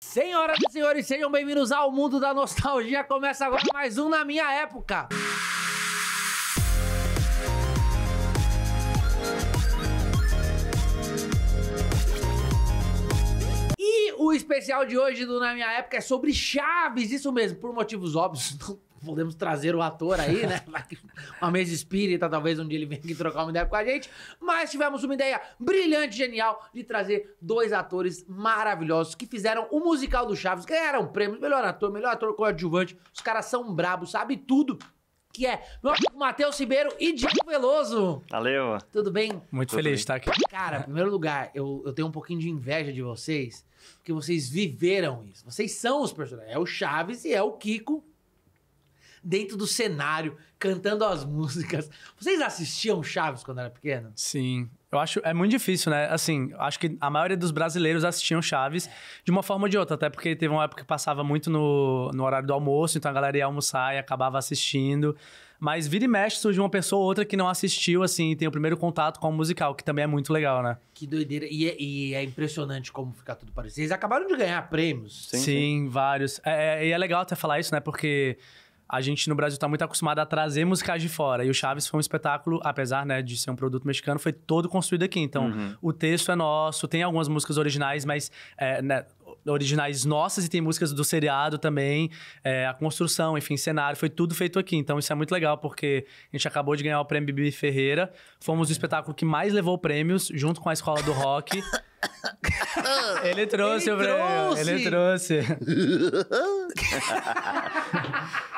Senhoras e senhores, sejam bem-vindos ao Mundo da Nostalgia. Começa agora mais um Na Minha Época. E O especial de hoje do Na Minha Época é sobre Chaves, isso mesmo, por motivos óbvios, não podemos trazer o ator aí, né? Uma mesa espírita, talvez um dia ele venha aqui trocar uma ideia com a gente. Mas tivemos uma ideia brilhante, genial, de trazer dois atores maravilhosos que fizeram o musical do Chaves, ganharam prêmios, melhor ator, melhor ator coadjuvante. Os caras são brabos, sabe tudo que é meu amigo Matheus Ribeiro e Diego Veloso. Valeu. Tudo bem? Muito Tudo feliz bem. de estar aqui. Cara, em primeiro lugar, eu, eu tenho um pouquinho de inveja de vocês, porque vocês viveram isso. Vocês são os personagens. É o Chaves e é o Kiko dentro do cenário, cantando as músicas. Vocês assistiam Chaves quando era pequeno? Sim. Eu acho, é muito difícil, né? Assim, acho que a maioria dos brasileiros assistiam Chaves de uma forma ou de outra, até porque teve uma época que passava muito no, no horário do almoço, então a galera ia almoçar e acabava assistindo. Mas vira e mexe surge uma pessoa ou outra que não assistiu, assim, e tem o primeiro contato com o musical, que também é muito legal, né? Que doideira. E é, e é impressionante como fica tudo parecido. Vocês acabaram de ganhar prêmios. Sim, sim, sim. vários. É, é e é legal até falar isso, né? Porque a gente no Brasil está muito acostumado a trazer músicas de fora. E o Chaves foi um espetáculo, apesar né, de ser um produto mexicano, foi todo construído aqui. Então, uhum. o texto é nosso, tem algumas músicas originais, mas é, né, originais nossas e tem músicas do seriado também, é, a construção, enfim, cenário, foi tudo feito aqui. Então isso é muito legal porque a gente acabou de ganhar o prêmio Bibi Ferreira, fomos o espetáculo que mais levou prêmios junto com a Escola do Rock. ele trouxe ele o prêmio, trouxe. ele trouxe.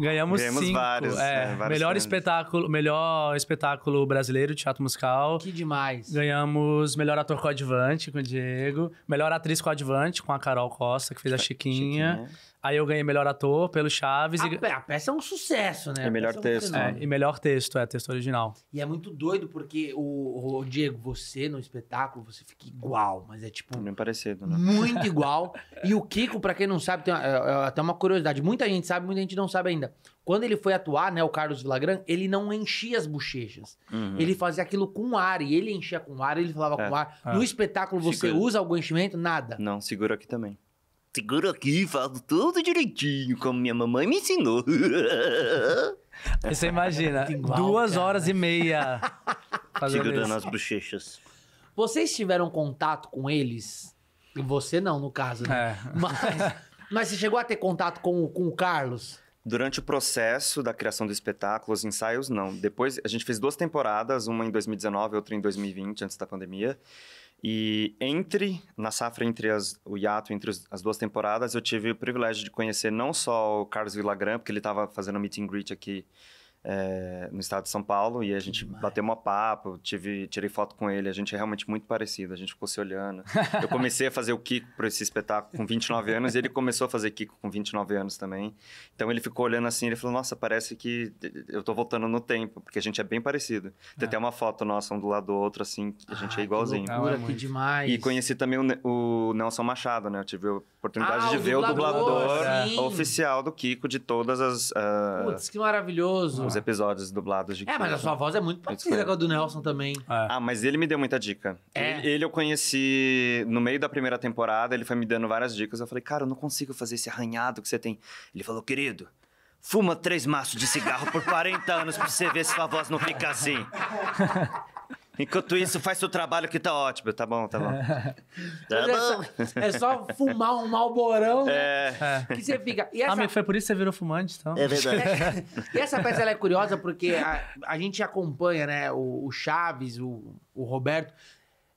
Ganhamos, Ganhamos cinco. vários. É, né, vários melhor espetáculo, melhor espetáculo brasileiro de teatro musical. Que demais. Ganhamos melhor ator coadjuvante com o Diego, melhor atriz coadjuvante com a Carol Costa, que fez a Chiquinha. Chiquinha. Aí eu ganhei melhor ator pelo Chaves. A, e... a peça é um sucesso, né? É e melhor é texto. Né? É, e melhor texto, é, texto original. E é muito doido, porque o, o, Diego, você no espetáculo, você fica igual, mas é tipo. Bem parecido, né? Muito igual. e o Kiko, pra quem não sabe, tem é, até uma curiosidade. Muita gente sabe, muita gente não sabe ainda. Quando ele foi atuar, né, o Carlos Vilagran, ele não enchia as bochechas. Uhum. Ele fazia aquilo com ar, e ele enchia com ar, ele falava é. com ar. No espetáculo, você segura. usa algum enchimento? Nada. Não, segura aqui também segura aqui, faço tudo direitinho, como minha mamãe me ensinou. Você imagina, é Igual, duas cara. horas e meia segurando as bochechas. Vocês tiveram contato com eles? E você não, no caso, né? É. Mas, mas você chegou a ter contato com, com o Carlos? Durante o processo da criação do espetáculo, os ensaios não. Depois, a gente fez duas temporadas, uma em 2019, outra em 2020, antes da pandemia. E entre, na safra, entre as, o hiato, entre os, as duas temporadas, eu tive o privilégio de conhecer não só o Carlos Villagrán, porque ele estava fazendo meet and greet aqui é, no estado de São Paulo e a gente Demais. bateu uma papo, tive, tirei foto com ele, a gente é realmente muito parecido, a gente ficou se olhando. Eu comecei a fazer o Kiko para esse espetáculo com 29 anos e ele começou a fazer Kiko com 29 anos também. Então ele ficou olhando assim, ele falou: "Nossa, parece que eu tô voltando no tempo, porque a gente é bem parecido". Tem até ah. uma foto nossa um do lado do outro assim, que a gente é ah, é igualzinho. Que, loucura, que demais. E conheci também o, o, Nelson Machado, né? Eu tive a oportunidade ah, de o ver dublador, o dublador sim. oficial do Kiko de todas as uh... Putz, que maravilhoso episódios dublados de É, mas a sua né? voz é muito parecida com a do Nelson também. É. Ah, mas ele me deu muita dica. É. Ele, ele eu conheci no meio da primeira temporada, ele foi me dando várias dicas. Eu falei, cara, eu não consigo fazer esse arranhado que você tem. Ele falou, querido, fuma três maços de cigarro por 40 anos pra você ver se sua voz não fica assim. Enquanto isso, faz seu trabalho que tá ótimo. Tá bom, tá bom. Tá é bom. É, só, fumar um malborão, né? é. né? Que você fica. Ah, essa... Ah, mas foi por isso que você virou fumante, então. É verdade. e essa peça ela é curiosa porque a, a gente acompanha, né? O, o Chaves, o, o Roberto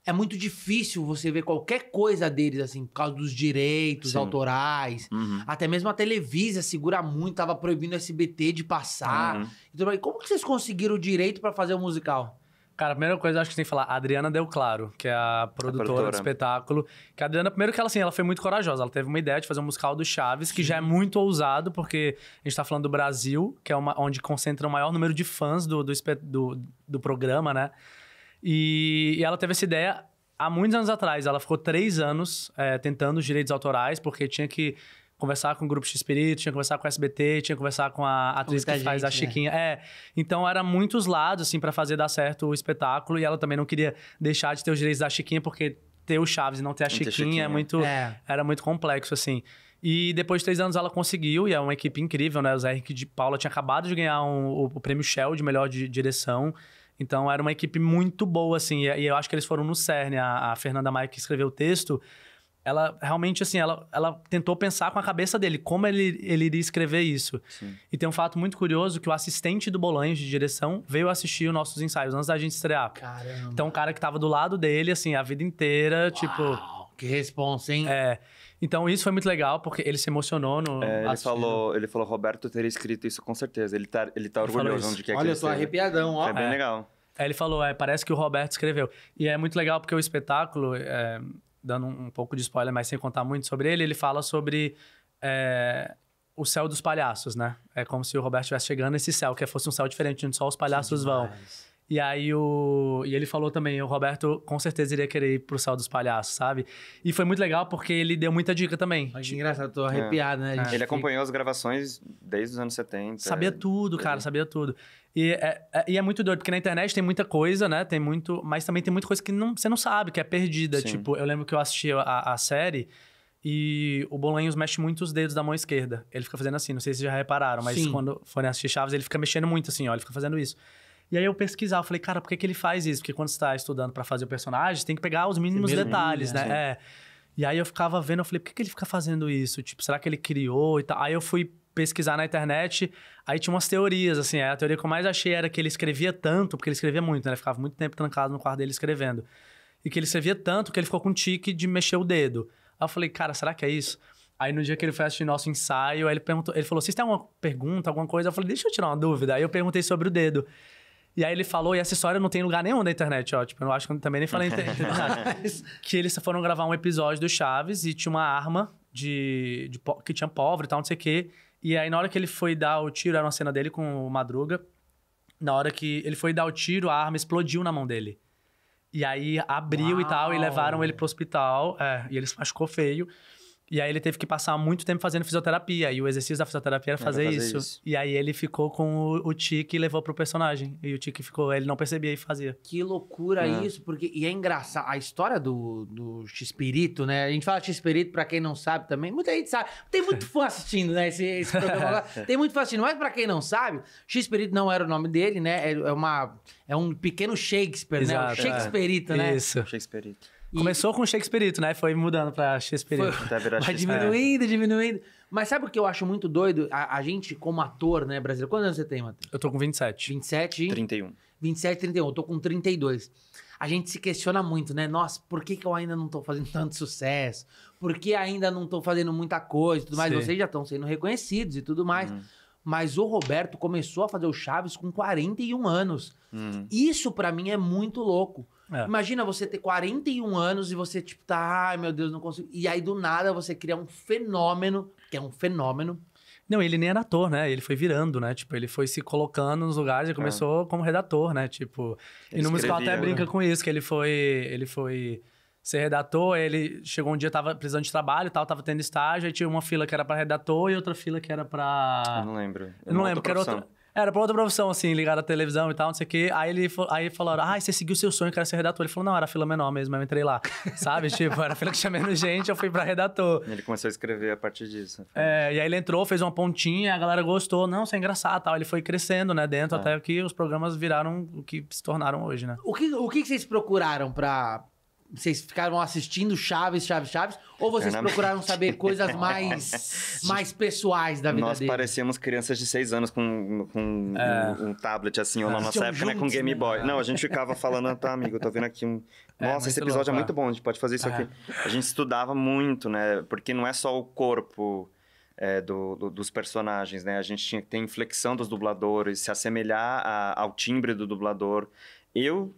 é muito difícil você ver qualquer coisa deles, assim, por causa dos direitos Sim. autorais. Uhum. Até mesmo a Televisa segura muito, tava proibindo o SBT de passar. Uhum. Então, como que vocês conseguiram o direito para fazer o musical? Cara, a primeira coisa acho que tem que falar, a Adriana Deu Claro, que é a produtora, a produtora. do espetáculo. Que a Adriana, primeiro que ela, assim, ela foi muito corajosa. Ela teve uma ideia de fazer um musical do Chaves, que já é muito ousado, porque a gente tá falando do Brasil, que é uma, onde concentra o maior número de fãs do, do, do, do programa, né? E, e ela teve essa ideia há muitos anos atrás. Ela ficou três anos é, tentando os direitos autorais, porque tinha que conversar com o grupo X Espírito, tinha que conversar com o SBT, tinha que conversar com a atriz Muita que gente, faz a né? Chiquinha. Né? É. Então era muitos lados, assim, para fazer dar certo o espetáculo. E ela também não queria deixar de ter os direitos da Chiquinha, porque ter o Chaves e não ter a Chiquinha, Chiquinha, é muito. É. Era muito complexo, assim. E depois de três anos ela conseguiu, e é uma equipe incrível, né? O Zé Henrique de Paula tinha acabado de ganhar um, o, o, prêmio Shell de melhor de, direção. Então era uma equipe muito boa, assim. E, e, eu acho que eles foram no CERN. A, a Fernanda Maia, que escreveu o texto, ela realmente, assim, ela, ela tentou pensar com a cabeça dele como ele, ele iria escrever isso. Sim. E tem um fato muito curioso que o assistente do Bolanjo de direção veio assistir os nossos ensaios antes da gente estrear. Caramba. Então, o cara que estava do lado dele, assim, a vida inteira, Uau, tipo... Que responsa, hein? É. Então isso foi muito legal, porque ele se emocionou no. É, ele, falou, ele falou, Roberto teria escrito isso com certeza. Ele tá, ele tá ele orgulhoso de que é Olha, eu tô arrepiadão, ó. É bem é. legal. Aí ele falou, é, parece que o Roberto escreveu. E é muito legal porque o espetáculo, é, dando um, pouco de spoiler, mas sem contar muito sobre ele, ele fala sobre é, o céu dos palhaços, né? É como se o Roberto estivesse chegando nesse céu, que fosse um céu diferente, onde só os palhaços vão. E aí o. E ele falou também, o Roberto com certeza iria querer ir pro Céu dos Palhaços, sabe? E foi muito legal porque ele deu muita dica também. Mas que tipo, engraçado, tô é. arrepiado, né? é. né? Ele acompanhou as gravações desde os anos 70. Sabia tudo, cara, sabia tudo. E é, é, e é, muito doido, porque na internet tem muita coisa, né? Tem muito. Mas também tem muita coisa que não, você não sabe, que é perdida. Sim. Tipo, eu lembro que eu assisti a, a série. E o Bolanhos mexe muito os dedos da mão esquerda. Ele fica fazendo assim, não sei se vocês já repararam, mas Sim. quando forem assistir Chaves, ele fica mexendo muito assim, ó, ele fica fazendo isso. E aí eu pesquisava, falei, cara, por que, que ele faz isso? Porque quando você está estudando para fazer o personagem, tem que pegar os mínimos detalhes, mínimo, né? né? É. E aí eu ficava vendo, eu falei, por que, que ele fica fazendo isso? Tipo, será que ele criou e tal? Aí eu fui pesquisar na internet, aí tinha umas teorias, assim, a teoria que eu mais achei era que ele escrevia tanto, porque ele escrevia muito, né? Ele ficava muito tempo trancado no quarto dele escrevendo. E que ele escrevia tanto que ele ficou com um tique de mexer o dedo. Aí eu falei, cara, será que é isso? Aí no dia que ele foi assistir nosso ensaio, ele perguntou, ele falou: "Vocês têm alguma pergunta, alguma coisa?" Eu falei: "Deixa eu tirar uma dúvida". Aí eu perguntei sobre o dedo. E aí ele falou, e essa história não tem lugar nenhum na internet, ó. Tipo, eu não acho que eu também nem falei internet. Né? que eles foram gravar um episódio do Chaves e tinha uma arma de, de que tinha pobre e tal, não sei o quê. E aí, na hora que ele foi dar o tiro, era uma cena dele com o Madruga. Na hora que ele foi dar o tiro, a arma explodiu na mão dele. E aí abriu Uau. e tal, e levaram ele pro hospital. É, e ele se machucou feio. E aí ele teve que passar muito tempo fazendo fisioterapia. E o exercício da fisioterapia era fazer, fazer isso. isso. E aí ele ficou com o, o tique e levou pro personagem. E o tique ficou, ele não percebia e fazia. Que loucura é. isso, porque. E é engraçado. A história do, do X-Perito, né? A gente fala X-Perito pra quem não sabe também. Muita gente sabe. Tem muito fã assistindo, né? Esse, esse programa agora. Tem muito fã assistindo. Mas pra quem não sabe, X-Perito não era o nome dele, né? É, é uma, é um pequeno Shakespeare, Exato, né? O Shakespeareito, é. né? Isso. Shakespeareito. Começou com Shakespeareito, né? Foi mudando pra Shakespeare. Foi... Vai diminuindo, diminuindo. Mas sabe o que eu acho muito doido? A, a gente, como ator, né, brasileiro... Quantos anos você tem, Matheus? Eu tô com 27. 27? 31. 27, 31. Eu tô com 32. A gente se questiona muito, né? Nossa, por que, que eu ainda não tô fazendo tanto sucesso? Por que ainda não tô fazendo muita coisa e tudo mais? Sim. Vocês já estão sendo reconhecidos e tudo mais. Uhum. Mas o Roberto começou a fazer o Chaves com 41 anos. Uhum. Isso, para mim, é muito louco. É. Imagina você ter 41 anos e você, tipo, tá, ai meu Deus, não consigo. E aí do nada você cria um fenômeno, que é um fenômeno. Não, ele nem era ator, né? Ele foi virando, né? Tipo, ele foi se colocando nos lugares e começou é. como redator, né? Tipo, ele e no musical até né? brinca com isso, que ele foi, ele foi ser redator, ele chegou um dia, tava precisando de trabalho tal, tava tendo estágio, aí tinha uma fila que era para redator e outra fila que era para Eu não lembro. Eu não, não é lembro, que era outra... Era pra outra profissão, assim, ligada à televisão e tal, não sei o quê. Aí ele aí falaram, ah, você seguiu seu sonho, que era ser redator. Ele falou, não, era fila menor mesmo, eu entrei lá. Sabe? tipo, era fila que tinha menos gente, eu fui pra redator. Ele começou a escrever a partir disso. Né? É, e aí ele entrou, fez uma pontinha, a galera gostou. Não, isso é engraçado tal. Ele foi crescendo, né, dentro, é. até que os programas viraram o que se tornaram hoje, né? O que, o que vocês procuraram pra vocês ficaram assistindo Chaves, Chaves, Chaves? Ou vocês procuraram saber coisas mais, mais pessoais da vida Nós dele? Nós parecíamos crianças de seis anos com, com é. um, um, tablet, assim, ou na nossa época, juntos, né, com Game né? Boy. Né? Não, a gente ficava falando, tá, amigo, eu tô vendo aqui um... É, nossa, esse episódio louco, é tá. muito bom, a gente pode fazer isso é. aqui. A gente estudava muito, né? Porque não é só o corpo... É, do, do, dos personagens, né? A gente tinha que ter inflexão dos dubladores, se assemelhar a, ao timbre do dublador. Eu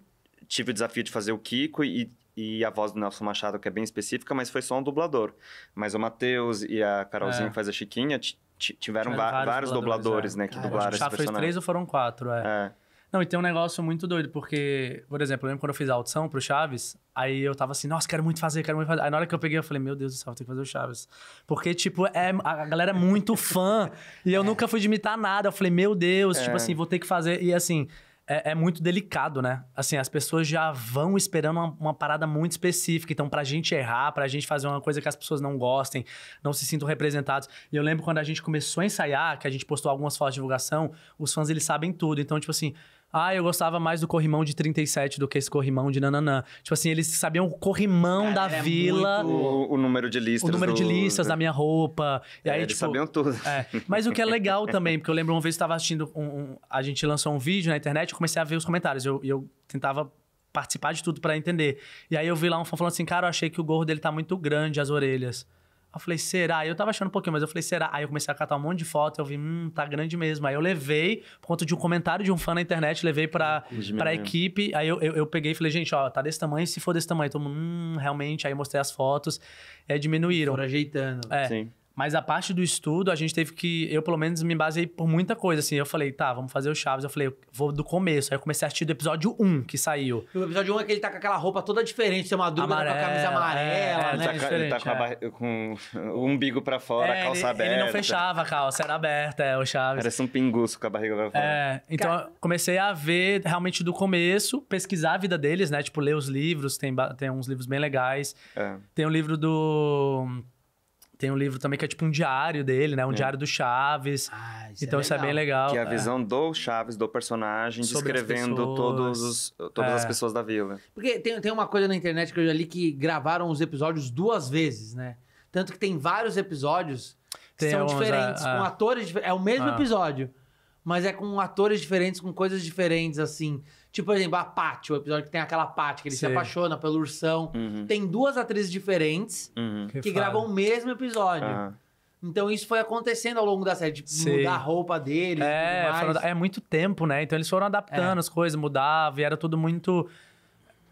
tive o desafio de fazer o Kiko e e a voz do Nelson Machado, que é bem específica, mas foi só um dublador. Mas o Matheus e a Carolzinha é. que faz a Chiquinha tiveram, tiveram vários, vários, dubladores, dubladores é. né? Que Cara, dublaram esse personagem. Foi três ou foram quatro, é. é. Não, e tem um negócio muito doido, porque, por exemplo, eu lembro quando eu fiz a audição pro Chaves, aí eu tava assim, nossa, quero muito fazer, quero muito fazer. Aí na hora que eu peguei, eu falei, meu Deus do céu, vou ter que fazer o Chaves. Porque, tipo, é, a galera é muito fã, e eu é. nunca fui imitar nada. Eu falei, meu Deus, tipo é. tipo assim, vou ter que fazer. E assim, é, é, muito delicado, né? Assim, as pessoas já vão esperando uma, uma, parada muito específica. Então, pra gente errar, pra gente fazer uma coisa que as pessoas não gostem, não se sintam representados. E eu lembro quando a gente começou a ensaiar, que a gente postou algumas fotos de divulgação, os fãs eles sabem tudo. Então, tipo assim, ah, eu gostava mais do corrimão de 37 do que esse corrimão de nananã. Tipo assim, eles sabiam o corrimão Cara, da vila. Muito... O, o, número de listas. O número do... de listas da minha roupa. E é, aí, eles tipo, sabiam tudo. É. Mas o que é legal também, porque eu lembro uma vez que estava assistindo. Um, um, a gente lançou um vídeo na internet e comecei a ver os comentários. Eu, eu tentava participar de tudo para entender. E aí eu vi lá um fã falando assim: Cara, eu achei que o gorro dele tá muito grande, as orelhas. Eu falei, será? Eu tava achando um pouquinho, mas eu falei, será? Aí eu comecei a catar um monte de foto, eu vi, hum, tá grande mesmo. Aí eu levei, por conta de um comentário de um fã na internet, levei pra, pra equipe. Aí eu, eu, eu, peguei e falei, gente, ó, tá desse tamanho, se for desse tamanho, todo mundo, hum, realmente. Aí mostrei as fotos, é, diminuíram. Foram ajeitando. É. Sim. Mas a parte do estudo, a gente teve que. Eu, pelo menos, me baseei por muita coisa. Assim, eu falei, tá, vamos fazer o Chaves. Eu falei, vou do começo. Aí eu comecei a assistir do episódio 1 que saiu. O episódio 1 é que ele tá com aquela roupa toda diferente, seu madruga amarela, tá com a camisa é, amarela, é, né? Ele tá, ele tá com, é. com, o umbigo pra fora, é, a calça ele, aberta. Ele não fechava a calça, era aberta, é, o Chaves. Parece um pinguço com a barriga pra fora. É, então Cara... comecei a ver realmente do começo, pesquisar a vida deles, né? Tipo, ler os livros, tem, tem uns livros bem legais. É. Tem um livro do. Tem um livro também que é tipo um diário dele, né? Um é. diário do Chaves. Ah, isso é então é isso é bem legal. Que é a é. visão do Chaves, do personagem, Sobre descrevendo todos os, todas as é. pessoas da vila. Porque tem, tem uma coisa na internet que eu já li que gravaram os episódios duas vezes, né? Tanto que tem vários episódios que tem são uns, diferentes, com atores diferentes. É o mesmo episódio, mas é com atores diferentes, com coisas diferentes, assim. Tipo, por exemplo, a Paty, o episódio que tem aquela Paty, que ele Sim. se apaixona pelo ursão. Uhum. Tem duas atrizes diferentes uhum. que, que gravam o mesmo episódio. Uhum. Então isso foi acontecendo ao longo da série, tipo, Sim. mudar a roupa dele. É, foram, é muito tempo, né? Então eles foram adaptando é. as coisas, mudava, e era tudo muito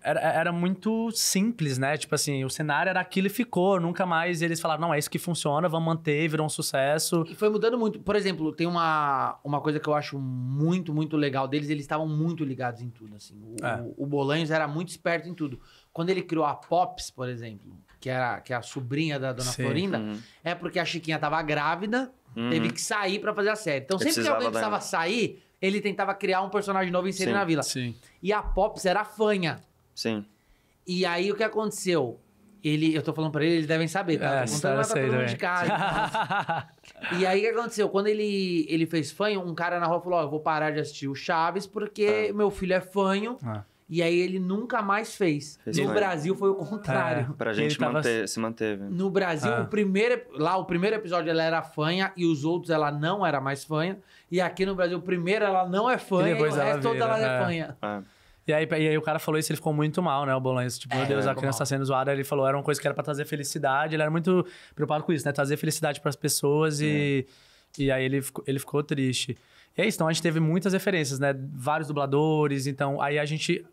era, era muito simples, né? Tipo assim, o cenário era aquilo e ficou, nunca mais. eles falaram, não, é isso que funciona, vamos manter, virou um sucesso. E foi mudando muito. Por exemplo, tem uma, uma coisa que eu acho muito, muito legal deles, eles estavam muito ligados em tudo, assim. O, é. o, o Bolanhos era muito esperto em tudo. Quando ele criou a Pops, por exemplo, que era que é a sobrinha da Dona Sim. Florinda, uhum. é porque a Chiquinha tava grávida, uhum. teve que sair para fazer a série. Então, eu sempre que alguém precisava sair ele tentava criar um personagem novo e inserir na vila. Sim. E a Pops era fanha. Sim. E aí o que aconteceu? Ele, eu tô falando pra ele, eles devem saber, tá? É, tô ah, contando mais pra de casa. e aí o que aconteceu? Quando ele, ele fez fanho, um cara na rua falou: Ó, oh, eu vou parar de assistir o Chaves porque tá. meu filho é fanho. Ah. E aí ele nunca mais fez. fez no fanho. Brasil foi o contrário. É, pra gente tava... manter, se manteve. No Brasil, ah. o primeiro, lá o primeiro episódio ela era fanha e os outros ela não era mais fanha. E aqui no Brasil, o primeiro ela não é fanha e, depois e o resto ela vira, toda ela é, é fanha. É. E aí, e aí o cara falou isso, ele ficou muito mal, né? O bolanço tipo, meu é, Deus, a criança mal. tá sendo zoada. Ele falou, era uma coisa que era pra trazer felicidade. Ele era muito preocupado com isso, né? Trazer felicidade pras pessoas é. e... E aí ele, ele ficou triste. E é isso, então a gente teve muitas referências, né? Vários dubladores, então aí a gente...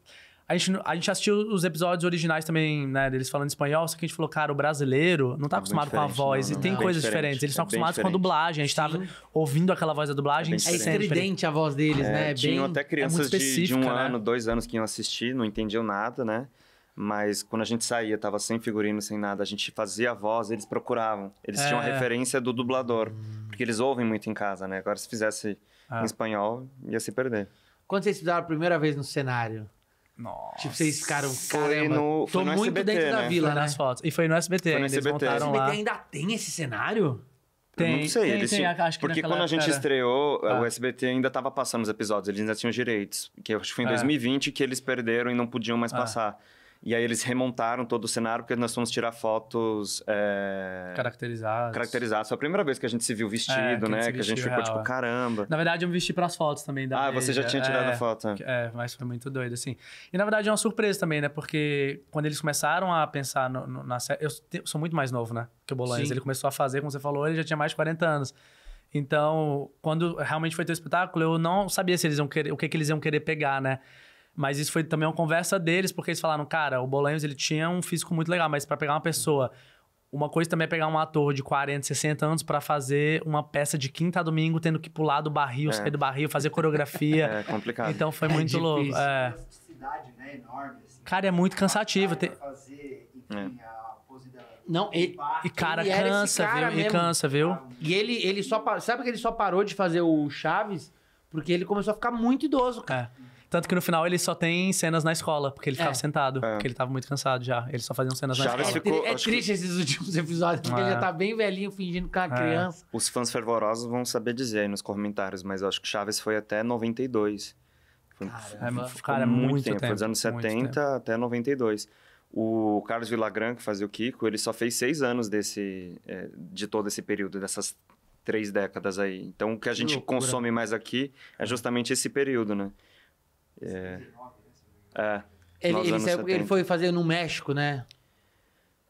A gente, a gente assistiu os episódios originais também, né? Deles falando espanhol, só que a gente falou, cara, o brasileiro não tá é acostumado com a voz não, não, e tem é coisas diferente, diferentes. Eles estão é acostumados com a dublagem. A gente tava ouvindo aquela voz da dublagem. É, é estridente a voz deles, é, né? É tinham bem, até crianças de, de, um né? ano, dois anos que iam assistir, não entendiam nada, né? Mas quando a gente saía, tava sem figurino, sem nada, a gente fazia a voz, eles procuravam. Eles é. tinham a referência do dublador, hum. porque eles ouvem muito em casa, né? Agora se fizesse em espanhol, ia se perder. Quando vocês estudaram a primeira vez no cenário? Nossa. Tipo, vocês ficaram, caramba, no, tô muito SBT, dentro né? da vila foi né? nas fotos. E foi no SBT, foi no SBT. montaram SBT lá. ainda tem esse cenário? Tem, não sei, tem, eles tem, tinham... Porque quando a gente estreou, ah. o SBT ainda estava passando os episódios, eles ainda tinham direitos. Que acho que foi em ah. 2020 que eles perderam e não podiam mais ah. passar. E aí eles remontaram todo o cenário, porque nós fomos tirar fotos... É... Caracterizadas. Caracterizadas. Foi a primeira vez que a gente se viu vestido, é, né? que a gente né? ficou tipo, real. tipo, caramba. Na verdade, eu me vesti pras fotos também da Ah, você já tinha é, tirado a é. foto. É, mas foi muito doido, assim. E na verdade é uma surpresa também, né? Porque quando eles começaram a pensar no, no, na série... Eu te, sou muito mais novo, né? Que o Bolanes. Ele começou a fazer, como você falou, ele já tinha mais de 40 anos. Então, quando realmente foi teu espetáculo, eu não sabia se eles iam querer, o que, que eles iam querer pegar, né? Mas isso foi também uma conversa deles, porque eles falaram, cara, o Bolanhos ele tinha um físico muito legal, mas para pegar uma pessoa uma coisa também é pegar um ator de 40, 60 anos para fazer uma peça de quinta a domingo, tendo que pular do barril, é. sair do barril, fazer coreografia. É complicado. Então foi é muito difícil. louco. É. Né, enorme, assim, cara, é muito cansativo. Tem... Fazer, é. a Não, e, e cara, cansa, cara viu? Mesmo. E cansa, viu? E ele, ele só. Sabe que ele só parou de fazer o Chaves? Porque ele começou a ficar muito idoso, cara. É. Tanto que no final ele só tem cenas na escola, porque ele ficava é. sentado, é. porque ele tava muito cansado já. Eles só faziam cenas Chaves na escola. Ficou, é, é triste que... esses últimos episódios, porque ele já é. tá bem velhinho, fingindo que é uma é. criança. Os fãs fervorosos vão saber dizer aí nos comentários, mas eu acho que Chaves foi até 92. Foi, é, ficou cara, muito, muito tempo. tempo. Foi dos anos 70 até 92. O Carlos Villagrán, que fazia o Kiko, ele só fez seis anos desse, de todo esse período, dessas três décadas aí. Então, o que a gente que consome mais aqui é justamente esse período, né? É. é, é ele, ele, saiu, ele, foi fazer no México, né?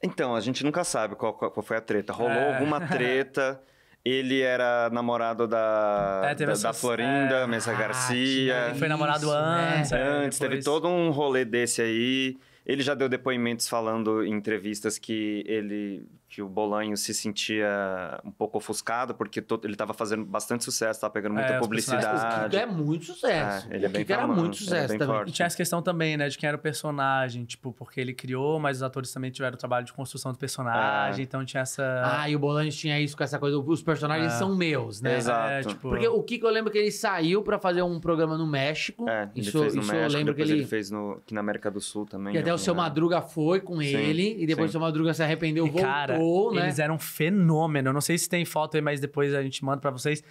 Então, a gente nunca sabe qual, qual foi a treta. Rolou é. alguma treta. Ele era namorado da, é, da, da, Florinda, é, Mesa ah, Garcia. ele foi namorado isso, antes. Né? Antes, é, teve todo um rolê desse aí. Ele já deu depoimentos falando em entrevistas que ele que o Bolanho se sentia um pouco ofuscado, porque todo, ele estava fazendo bastante sucesso, estava pegando muita é, publicidade. O Kiko é muito sucesso. É, ele é o é bem era famoso, muito é sucesso é também. Forte. E tinha essa questão também, né, de quem era o personagem, tipo, porque ele criou, mas os atores também tiveram o trabalho de construção do personagem, é. então tinha essa... Ah, e o Bolanho tinha isso com essa coisa, os personagens são meus, né? Exato. Tipo... Porque o Kiko, eu lembro que ele saiu para fazer um programa no México. É, ele isso, fez no isso México, eu lembro que ele... ele fez no, aqui na América do Sul também. E até o Seu Madruga foi com Sim. ele, e depois o Seu Madruga se arrependeu, voltou. Cara, né? Eles eram um fenômeno. Eu não sei se tem foto aí, mas depois a gente manda para vocês.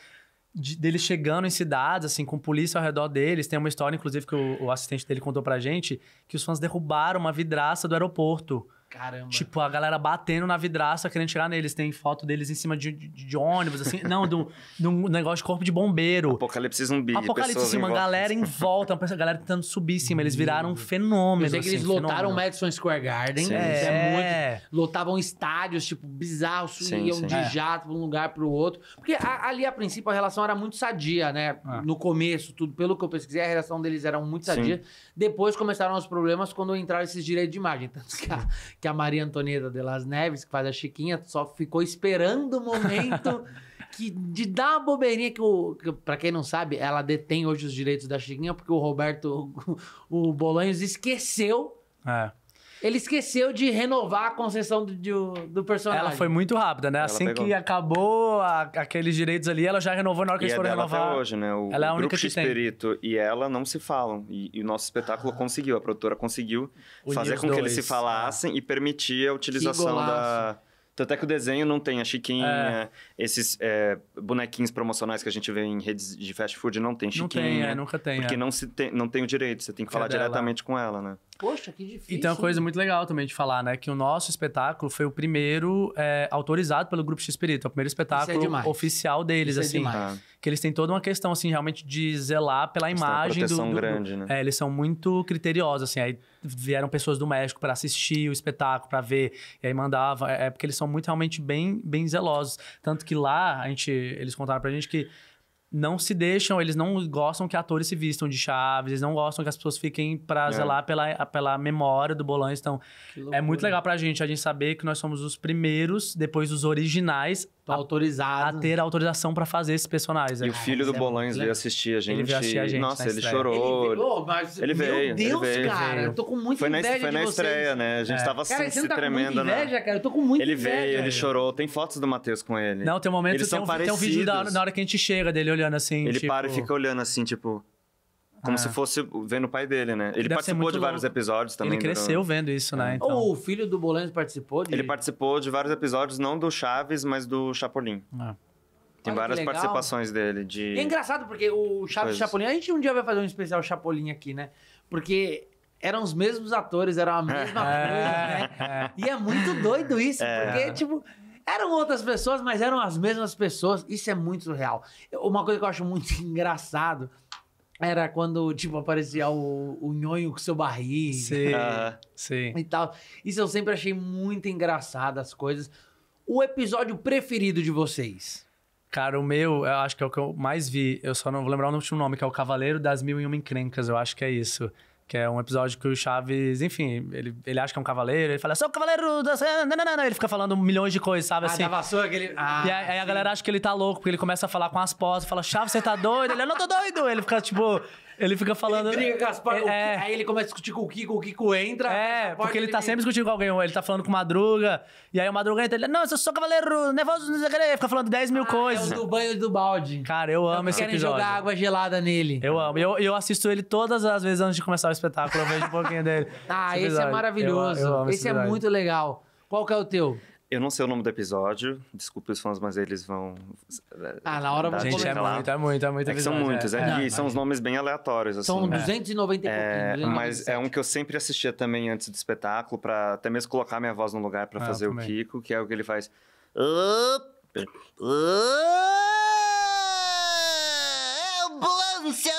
De, deles chegando em cidades, assim, com polícia ao redor deles. Tem uma história, inclusive, que o, o assistente dele contou pra gente, que os fãs derrubaram uma vidraça do aeroporto Caramba. Tipo, a galera batendo na vidraça querendo tirar neles. Tem foto deles em cima de, de, de ônibus, assim. Não, de um, de um, negócio de corpo de bombeiro. Apocalipse zumbi. Apocalipse, assim, uma galera em volta, a galera tentando subir em cima. Eles viraram um fenômeno. Eu sei que eles assim, lotaram o Madison Square Garden. Sim, é. é muito. Lotavam estádios, tipo, bizarros. Iam sim. de é. jato de um lugar pro outro. Porque a, ali, a princípio, a relação era muito sadia, né? É. No começo, tudo. Pelo que eu pesquisei, a relação deles era muito sadia. Sim. Depois começaram os problemas quando entraram esses direitos de imagem. Tanto que a, que a Maria Antonieta de Las Neves, que faz a Chiquinha, só ficou esperando o momento que, de dar a bobeirinha que, o, que, pra quem não sabe, ela detém hoje os direitos da Chiquinha, porque o Roberto, o, o Bolanhos esqueceu é. Ele esqueceu de renovar a concessão do, do, do personagem. Ela foi muito rápida, né? Ela assim pegou. que acabou a, aqueles direitos ali, ela já renovou na hora que e eles é foram renovar. Até hoje, né? O, ela é a única grupo que Esperito tem. e ela não se falam. E, e o nosso espetáculo ah. conseguiu, a produtora conseguiu Unir fazer com dois. que eles se falassem ah. e permitir a utilização da. Tanto é que o desenho não tem a chiquinha, é. esses é, bonequinhos promocionais que a gente vê em redes de fast food não tem chiquinha. Não tem, é, nunca tem. Porque é. não, se tem, não tem o direito, você tem que falar é diretamente com ela, né? Poxa, que difícil. E então tem é uma coisa né? muito legal também de falar, né? Que o nosso espetáculo foi o primeiro é, autorizado pelo Grupo X Espírito. É o primeiro é espetáculo é oficial deles, Isso assim. É que eles têm toda uma questão, assim, realmente de zelar pela eles imagem do, do. grande, né? É, eles são muito criteriosos, assim. Aí vieram pessoas do México para assistir o espetáculo, para ver. E aí mandava. É, porque eles são muito realmente bem, bem zelosos. Tanto que lá, a gente, eles contaram pra gente que não se deixam, eles não gostam que atores se vistam de chaves, eles não gostam que as pessoas fiquem pra é. zelar pela, pela memória do Bolanhos. Então, é muito legal pra gente a gente saber que nós somos os primeiros, depois os originais, tá a, a, ter autorização pra fazer esses personagens. E é. o filho do é Bolanhos veio assistir a gente. Ele veio assistir a gente. Nossa, ele estreia. chorou. Ele, veio mas, ele veio. Meu Deus, veio, cara, veio. eu tô com muita foi inveja. Na, foi na estreia, né? A gente é. tava cara, se, tá tremendo, com inveja, né? cara, eu tô com muita ele inveja. Ele veio, ele chorou. Tem fotos do Matheus com ele. Não, tem um momento, tem um, tem um vídeo da hora que a gente chega dele olhando olhando assim, Ele tipo... para e fica olhando assim, tipo... Como se é. fosse vendo o pai dele, né? Ele Deve participou de vários louco. episódios também. Ele cresceu vendo isso, né? É. Então. Ou o filho do Bolanes participou de... Ele participou de vários episódios, não do Chaves, mas do Chapolin. É. Tem Olha várias participações dele. De... E é engraçado, porque o Chaves e Chapolin... A gente um dia vai fazer um especial Chapolin aqui, né? Porque eram os mesmos atores, era a mesma é, coisa, né? É. E é muito doido isso, é. porque, tipo, eram outras pessoas, mas eram as mesmas pessoas. Isso é muito real. Uma coisa que eu acho muito engraçado era quando, tipo, aparecia o, o nhonho com seu barriga. Sim, sim. E tal. Isso eu sempre achei muito engraçado, as coisas. O episódio preferido de vocês? Cara, o meu, eu acho que é o que eu mais vi. Eu só não vou lembrar o último nome, que é o Cavaleiro das Mil e Uma Encrencas. Eu acho que é isso. Que é um episódio que o Chaves, enfim, ele, ele acha que é um cavaleiro, ele fala, sou o cavaleiro da. ele fica falando milhões de coisas, sabe? Ah, assim. da vassoura, aquele. Ah, e aí, ah, aí, a galera acha que ele tá louco, porque ele começa a falar com as poses, fala, Chaves, você tá doido? Ele, eu não tô doido! Ele fica tipo. Ele fica falando. Ele briga com as par... É, é... Aí ele começa a discutir com o Kiko, o Kiko entra. É, porque ele, ele tá sempre discutindo com alguém. Ele tá falando com o Madruga, e aí o Madruga entra. Ele, não, eu sou só cavaleiro, nervoso, não sei o que. Fica falando 10 mil ah, coisas. É o do banho do balde. Cara, eu é amo esse esse querem jogar água gelada nele. Eu amo. Eu, eu assisto ele todas as vezes antes de começar o espetáculo. Eu vejo um pouquinho dele. Ah, esse, esse é maravilhoso. Eu, eu esse, esse é muito legal. Qual que é o teu? Eu não sei o nome do episódio, desculpe os fãs, mas eles vão. Eh, ah, na hora você Gente, é muito, é muito, É que são muitos, é, é, que ah, são os nomes bem aleatórios. Assim. Né? São 290 é. Né? e pouquinho. mas é um que eu sempre assistia também antes do espetáculo, para até mesmo colocar minha voz no lugar para ah, fazer o Kiko, que é o que ele faz. Ambulância,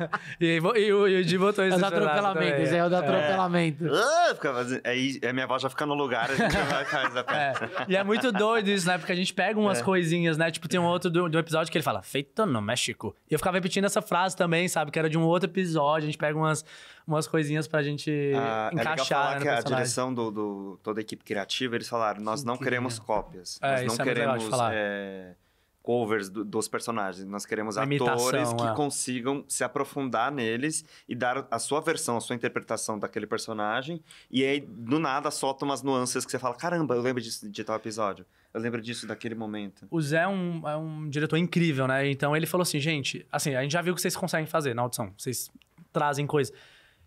e, e, e, o, e o Di botou isso. É do atropelamento, é o do é. atropelamento. Ah, aí a minha voz já fica no lugar, a gente vai É. E é muito doido isso, né? Porque a gente pega umas é. coisinhas, né? Tipo, tem um outro do, do episódio que ele fala, feito no México. E eu ficava repetindo essa frase também, sabe? Que era de um outro episódio, a gente pega umas, umas coisinhas pra gente ah, encaixar. É legal falar né, que a né, direção do, do, toda a equipe criativa, eles falaram, nós não queremos é. cópias. É, nós não queremos covers do, dos personagens. Nós queremos Imitação, atores que é. consigam se aprofundar neles e dar a sua versão, a sua interpretação daquele personagem. E aí, do nada, solta umas nuances que você fala: caramba, eu lembro disso de tal episódio. Eu lembro disso daquele momento. O Zé é um, é um diretor incrível, né? Então ele falou assim: gente, assim, a gente já viu o que vocês conseguem fazer na audição. Vocês trazem coisa.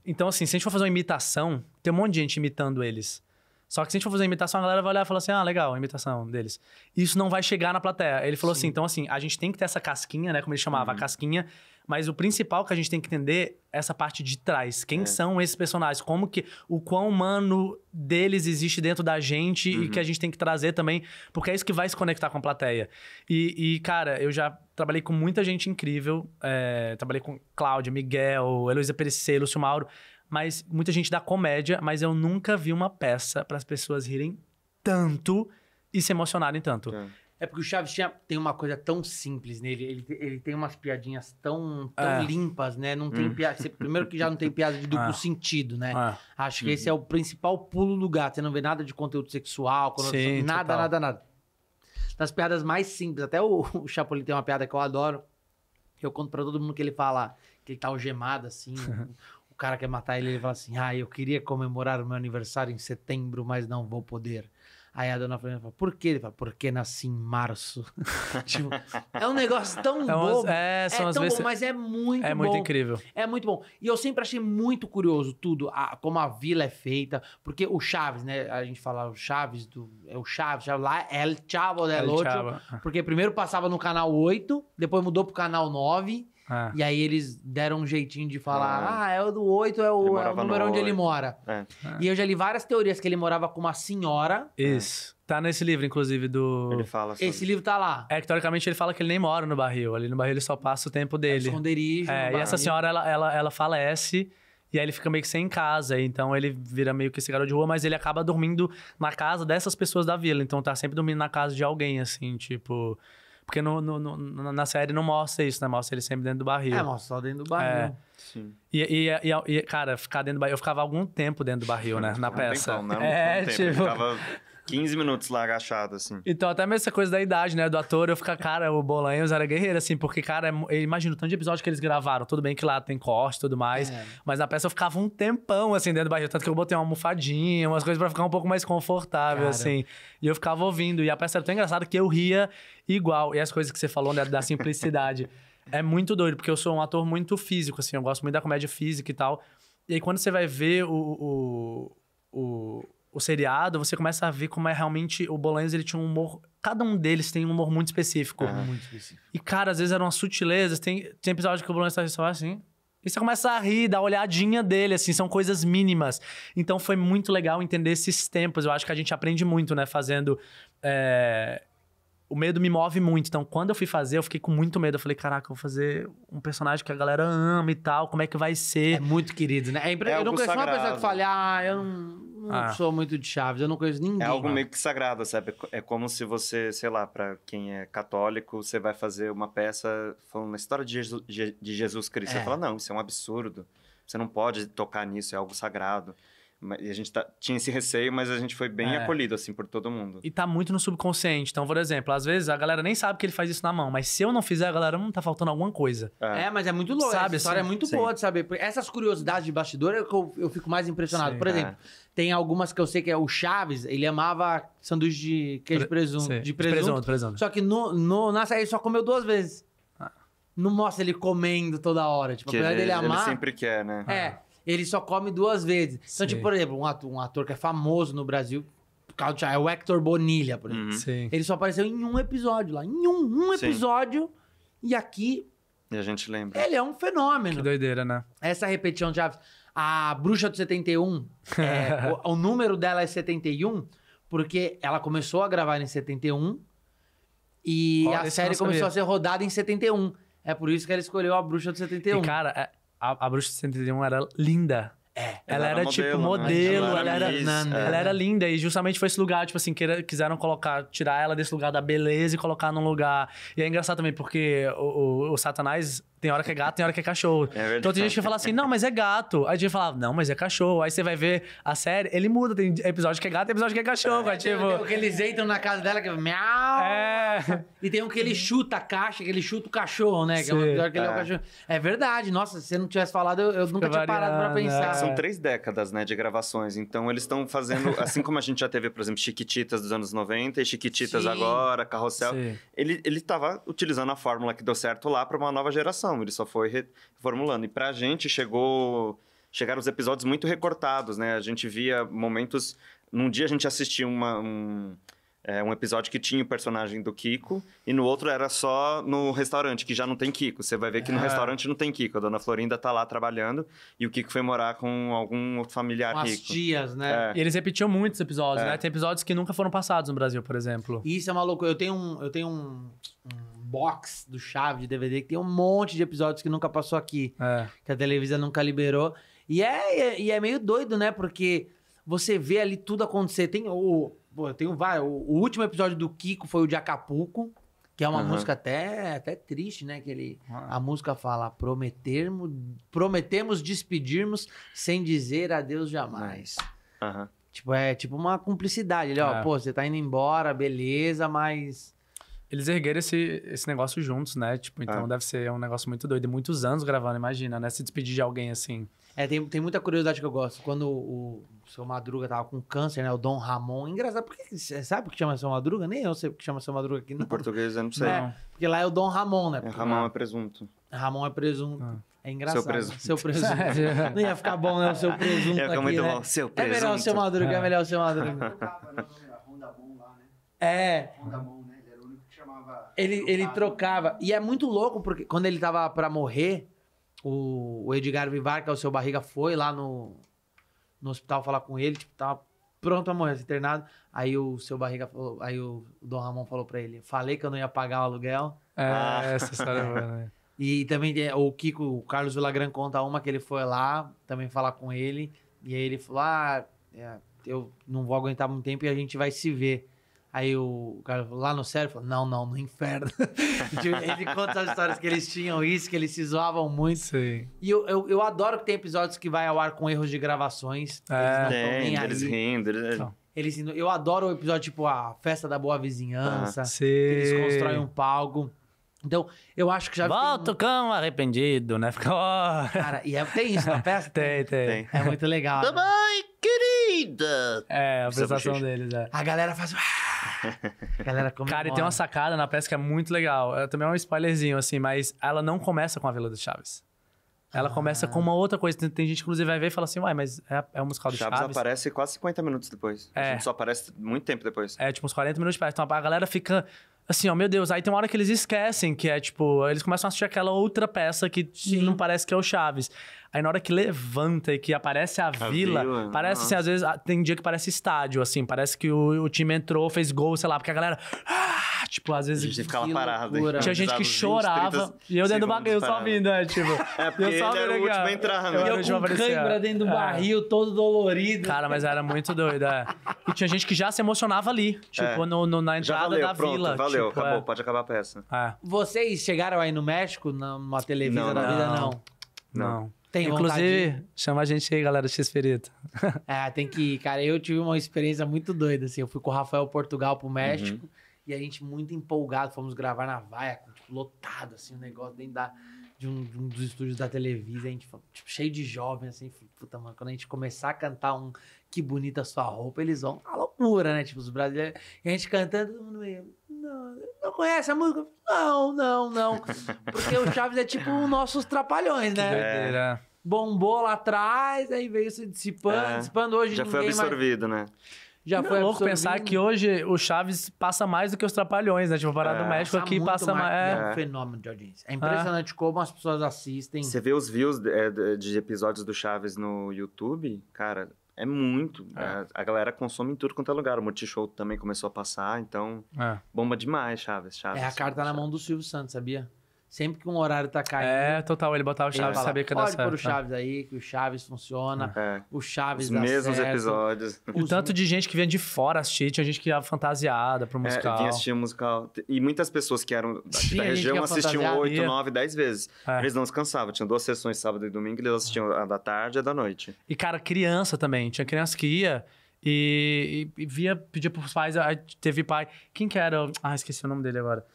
Então, assim, se a gente for fazer uma imitação, tem um monte de gente imitando eles. Só que se a gente for fazer imitação, a galera vai olhar e falar assim: ah, legal, a imitação deles. Isso não vai chegar na plateia. Ele falou assim, Sim. assim: então, assim, a gente tem que ter essa casquinha, né? Como ele chamava, uhum. a casquinha. Mas o principal que a gente tem que entender é essa parte de trás. Quem é. são esses personagens? Como que. O quão humano deles existe dentro da gente uhum. e que a uhum. gente tem que trazer também, porque é isso que vai se conectar com a plateia. E, e cara, eu já trabalhei com muita gente incrível. É, trabalhei com Cláudia, Miguel, Heloísa Perecê Lúcio Mauro mas muita gente dá comédia, mas eu nunca vi uma peça para as pessoas rirem tanto e se emocionarem tanto. É. É porque o Chaves tinha, tem uma coisa tão simples nele. Ele, ele tem umas piadinhas tão, tão é. limpas, né? Não tem hum. piada. Primeiro que já não tem piada de duplo é. sentido, né? É. Acho que uhum. esse é o principal pulo do gato. Você não vê nada de conteúdo sexual, Sim, nada, nada, nada. Das piadas mais simples. Até o, o Chapolin tem uma piada que eu adoro. eu conto pra todo mundo que ele fala que ele tá algemado, assim. cara quer matar ele, ele fala assim: ah, eu queria comemorar o meu aniversário em setembro, mas não vou poder. Aí a dona Florinda fala, por quê? Ele fala, porque nasci em março. tipo, é um negócio tão é umas, é, é, são é tão vezes... bom, mas é muito É bom. muito incrível. É muito bom. E eu sempre achei muito curioso tudo, a, como a vila é feita. Porque o Chaves, né? A gente fala o Chaves, do, é o Chaves, Chaves é lá é El Chavo del né, é Porque primeiro passava no canal 8, depois mudou pro canal 9 é. E aí eles deram um jeitinho de falar: ah, é o do 8, é o, é o número onde 8. ele mora. É. E eu já li várias teorias que ele morava com uma senhora. Isso. Tá nesse livro, inclusive, do. Ele fala assim. Esse livro tá lá. É que teoricamente ele fala que ele nem mora no barril. Ali no barril ele só passa o tempo é, dele. É esconderijo. É, e essa senhora, ela, ela, ela falece. E aí ele fica meio que sem casa, então ele vira meio que esse garoto de rua, mas ele acaba dormindo na casa dessas pessoas da vila. Então tá sempre dormindo na casa de alguém, assim, tipo. Porque no, no, no, na série não mostra isso, né? Mostra ele sempre dentro do barril. É, mostra só dentro do barril. É. Sim. E, e, e, e, cara, ficar dentro do barril. Eu ficava algum tempo dentro do barril, né? Na um peça. Tempão, né? Um, é, um tipo. Ficava 15 minutos lá agachado, assim. Então, até mesmo essa coisa da idade, né? Do ator, eu ficar, cara, o Bolanhos era guerreiro, assim, porque, cara, é eu imagino o tanto de episódio que eles gravaram. Tudo bem que lá tem corte e tudo mais, é. mas na peça eu ficava um tempão, assim, dentro do barril. Tanto que eu botei uma almofadinha, umas coisas para ficar um pouco mais confortável, cara. assim. E eu ficava ouvindo. E a peça era tão engraçada que eu ria igual. E as coisas que você falou, né? Da simplicidade. é muito doido, porque eu sou um ator muito físico, assim. Eu gosto muito da comédia física e tal. E aí, quando você vai ver o, o, o o seriado, você começa a ver como é realmente o Bolanes, ele tinha um humor. Cada um deles tem um humor muito específico. Ah, muito específico. E, cara, às vezes eram umas sutilezas. Tem, tem episódio que o Bolanes tá assim, só assim. E você começa a rir, dar olhadinha dele, assim, são coisas mínimas. Então foi muito legal entender esses tempos. Eu acho que a gente aprende muito, né, fazendo. É o medo me move muito. Então, quando eu fui fazer, eu fiquei com muito medo. Eu falei, caraca, eu vou fazer um personagem que a galera ama e tal. Como é que vai ser? É muito querido, né? É impre... é eu não conheço sagrado. uma pessoa que fale, ah, eu não, não ah. sou muito de Chaves, eu não conheço ninguém. É algo mano. meio que sagrado, sabe? É como se você, sei lá, para quem é católico, você vai fazer uma peça falando uma história de Jesus, de Jesus Cristo. É. Você fala, não, isso é um absurdo. Você não pode tocar nisso, é algo sagrado. E a gente tá, tinha esse receio, mas a gente foi bem é. acolhido, assim, por todo mundo. E tá muito no subconsciente. Então, por exemplo, às vezes a galera nem sabe que ele faz isso na mão, mas se eu não fizer, a galera, não hum, tá faltando alguma coisa. É, é mas é muito louco. Sabe, a história é assim? muito sim. boa de saber. Essas curiosidades de bastidor é que eu, eu fico mais impressionado. Sim, por é. exemplo, é. tem algumas que eu sei que é o Chaves, ele amava sanduíche de queijo Pre presunto, de presunto. De presunto, presunto. Só que no, no, na só comeu duas vezes. Ah. Não mostra ele comendo toda hora. Tipo, que apesar ele, dele amar. Ele sempre quer, né? É. Ah ele só come duas vezes. Sim. Então, tipo, por exemplo, um ator, um ator que é famoso no Brasil, é o Hector Bonilha, por exemplo. Uhum. Ele só apareceu em um episódio lá. Em um, um episódio. Sim. E aqui. E a gente lembra. Ele é um fenômeno. Que doideira, né? Essa repetição de aves. A bruxa do 71, é, o, o número dela é 71, porque ela começou a gravar em 71 e Olha, a série começou a ser rodada em 71. É por isso que ela escolheu a bruxa do 71. E, cara, é, a, a Bruxa 131 era linda. É, ela, ela, era, modelo, tipo né? modelo, ela, era, ela, era, é. ela era linda e justamente foi esse lugar, tipo assim, que quiseram colocar, tirar ela desse lugar da beleza e colocar num lugar. E é engraçado também porque o, o, o Satanás tem hora que é gato, tem hora que é cachorro. É verdade. então tem gente que fala assim, não, mas é gato. Aí a gente fala, não, mas é cachorro. Aí você vai ver a série, ele muda. Tem episódio que é gato, tem episódio que é cachorro. É, tem, é tipo... tem, o que eles entram na casa dela, que é... miau. É. E tem um que ele chuta a caixa, que ele chuta o cachorro, né? Que é o episódio que ele é o é. cachorro. É verdade, nossa, se você não tivesse falado, eu, eu nunca tinha parado pra pensar. Né? São três décadas, né, de gravações. Então eles estão fazendo, assim como a gente já teve, por exemplo, Chiquititas dos anos 90 e Chiquititas Sim. agora, Carrossel. Ele, ele tava utilizando a fórmula que deu certo lá pra uma nova geração inovação, ele só foi reformulando. E pra gente chegou chegaram os episódios muito recortados, né? A gente via momentos num dia a gente assistia uma um é, um episódio que tinha o personagem do Kiko, e no outro era só no restaurante, que já não tem Kiko. Você vai ver que no ah. restaurante não tem Kiko. A dona Florinda tá lá trabalhando e o Kiko foi morar com algum outro familiar Umas rico. dias, né? É. Eles repetiam muitos episódios, é. né? Tem episódios que nunca foram passados no Brasil, por exemplo. Isso é maluco. Eu tenho um. Eu tenho um, box do chave de DVD que tem um monte de episódios que nunca passou aqui, é. que a televisão nunca liberou. E é, e é meio doido, né? Porque você vê ali tudo acontecer. Tem o, Pô, eu tenho vai O, o último episódio do Kiko foi o de Acapulco, que é uma uhum. música até, até triste, né? Que ele, uhum. A música fala: prometermos, prometemos despedirmos sem dizer adeus jamais. Uhum. Tipo, é tipo uma cumplicidade. Ele, é. ó, pô, você tá indo embora, beleza, mas. Eles ergueram esse, esse negócio juntos, né? Tipo, então é. deve ser um negócio muito doido. E muitos anos gravando, imagina, né? Se despedir de alguém assim. É, tem, tem muita curiosidade que eu gosto. Quando o, o seu Madruga tava com câncer, né? O Dom Ramon. Engraçado, porque sabe o que chama seu Madruga? Nem eu sei o que chama seu Madruga aqui. Não. Em português eu não sei. É, porque lá é o Dom Ramon, né? Porque, é, Ramon é presunto. Ramon é presunto. Ah. É engraçado. Seu presunto. Seu presunto. não ia ficar bom, né? O seu presunto. Ia é, ficar é aqui, muito né? bom. Seu presunto. É melhor o seu Madruga, é, melhor o seu Madruga. é. Né? Ele, ele trocava. E é muito louco, porque quando ele tava pra morrer o, o Edgar Vivar, que é o seu barriga, foi lá no, no hospital falar com ele, tipo, tava pronto a morrer, internado. Aí o seu barriga falou, aí o Dom Ramon falou pra ele: falei que eu não ia pagar o aluguel. É, ah. essa história é boa, né? E também o Kiko, o Carlos Villagran conta uma que ele foi lá também falar com ele. E aí ele falou: Ah, é, eu não vou aguentar muito tempo e a gente vai se ver. Aí o cara falou, lá no céu falou, não, não, no inferno. Tipo, ele conta as histórias que eles tinham isso, que eles se zoavam muito. Sim. E eu, eu, eu, adoro que tem episódios que vai ao ar com erros de gravações. É, eles rindo. eles rindo. Então. Eles... eu adoro o episódio tipo a Festa da Boa Vizinhança, ah, que eles constroem um palco. Então, eu acho que já... Volta o um... cão arrependido, né? Fica... Oh. Cara, e é, tem isso na festa? tem, tem, tem, É muito legal. Né? Mamãe, né? querida! É, a apresentação deles, é. A galera faz... Ah, galera Cara, e tem uma sacada na peça que é muito legal. É, também é um spoilerzinho, assim, mas ela não começa com a Vila do Chaves. Ela ah. começa com ah. uma outra coisa. Tem, tem, gente que, inclusive, vai ver e fala assim, uai, mas é, é um musical do Chaves? Chaves aparece quase 50 minutos depois. É. só aparece muito tempo depois. É, tipo, uns 40 minutos depois. Então, a galera fica assim, ó, meu Deus, aí tem uma hora que eles esquecem, que é tipo, eles começam a assistir aquela outra peça que Sim. não parece que é o Chaves. Aí na hora que levanta e que aparece a, a vila, vila, né? parece assim, às vezes, tem dia que parece estádio, assim, parece que o, o time entrou, fez gol, sei lá, porque a galera. Ah! Tipo, às vezes. A gente ficava parado. Tinha gente que chorava. 20, e eu dentro do barril, eu só vindo, né? Tipo. É, porque eu só vindo, era o último a entrar, Eu, né? com cãibra dentro do é. barril, todo dolorido. Cara, mas era muito doido, é. E tinha gente que já se emocionava ali. É. Tipo, é. no, no, na entrada valeu, da pronto, vila. Valeu, tipo, acabou, é. pode acabar a peça. Vocês chegaram aí no México, numa televisão da vida, não? Não. Tem Inclusive, vontade. chama a gente aí, galera, x ferito é, tem que ir, cara. Eu tive uma experiência muito doida, assim. Eu fui com o Rafael Portugal pro México. Uhum. E a gente muito empolgado, fomos gravar na vaia, tipo, lotado, assim, o um negócio dentro da, de, um, de, um, dos estúdios da Televisa. A gente tipo, cheio de jovens, assim, puta, mano, quando a gente começar a cantar um Que Bonita Sua Roupa, eles vão à loucura, né? Tipo, os brasileiros. E a gente cantando, todo mundo meio, não, não conhece a música? Não, não, não. Porque o Chaves é tipo os nossos trapalhões, né? É. Bombou lá atrás, aí veio se dissipando, é. dissipando hoje. Já foi absorvido, mais... né? já não foi é louco pensar que hoje o Chaves passa mais do que os Trapalhões, né? Tipo, a Parada é, do México aqui passa mais. É. é um fenômeno de audiência. É, é. impressionante é. como as pessoas assistem. Você vê os views é, de, de, episódios do Chaves no YouTube, cara, é muito. É. é. A galera consome em tudo quanto é lugar. O Multishow também começou a passar, então bomba demais Chaves, Chaves. É a carta Chaves. na mão do Silvio Santos, sabia? Sempre que um horário tá caindo. É, total. Ele botava o Chaves e sabia que ia dar certo. Pode o é. Chaves aí, que o Chaves funciona. É. O Chaves Os mesmos certo. episódios. O tanto de gente que vinha de fora assistir, tinha gente que ia fantasiada pro é, musical. É, vinha assistir musical. E muitas pessoas que eram da, da região assistiam oito, nove, dez vezes. É. Eles não descansavam. Tinha duas sessões, sábado e domingo, eles assistiam a da tarde e a da noite. E, cara, criança também. Tinha criança que ia... E, e, via, pedia pros pais, teve pai. Quem que era? Ah, esqueci o nome dele agora.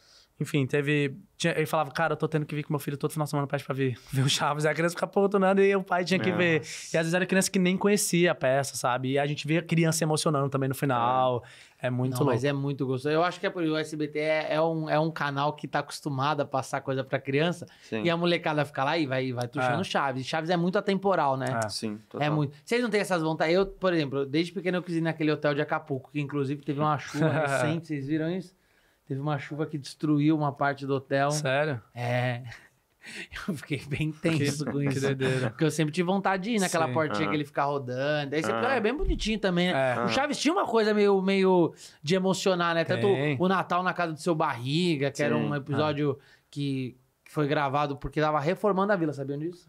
Enfim, teve. Tinha, ele falava, cara, eu tô tendo que vir com meu filho todo final de semana pra, ver, ver o Chaves. E a criança ficava apontunando e o pai tinha que ver. E às vezes era criança que nem conhecia a peça, sabe? E a gente via a criança emocionando também no final. É, é muito Não, louco. Mas é muito gostoso. Eu acho que é por o SBT é, é, um, é um canal que tá acostumado a passar coisa pra criança. Sim. E a molecada fica lá e vai, vai tuxando é. Chaves. Chaves é muito atemporal, né? É. Sim, é total. É muito. Vocês não têm essas vontades? Eu, por exemplo, desde pequeno eu quis ir naquele hotel de Acapulco, que inclusive teve uma chuva recente, vocês viram isso? Teve uma chuva que destruiu uma parte do hotel. Sério? É. Eu fiquei bem tenso com isso. Porque eu sempre tive vontade de ir naquela Sim, portinha que ele ficar rodando. Aí você ah. é bem bonitinho também, né? É. o Chaves tinha uma coisa meio, meio de emocionar, né? Tanto o, Natal na casa do seu barriga, que Sim. era um episódio que, que foi gravado porque tava reformando a vila, sabiam disso?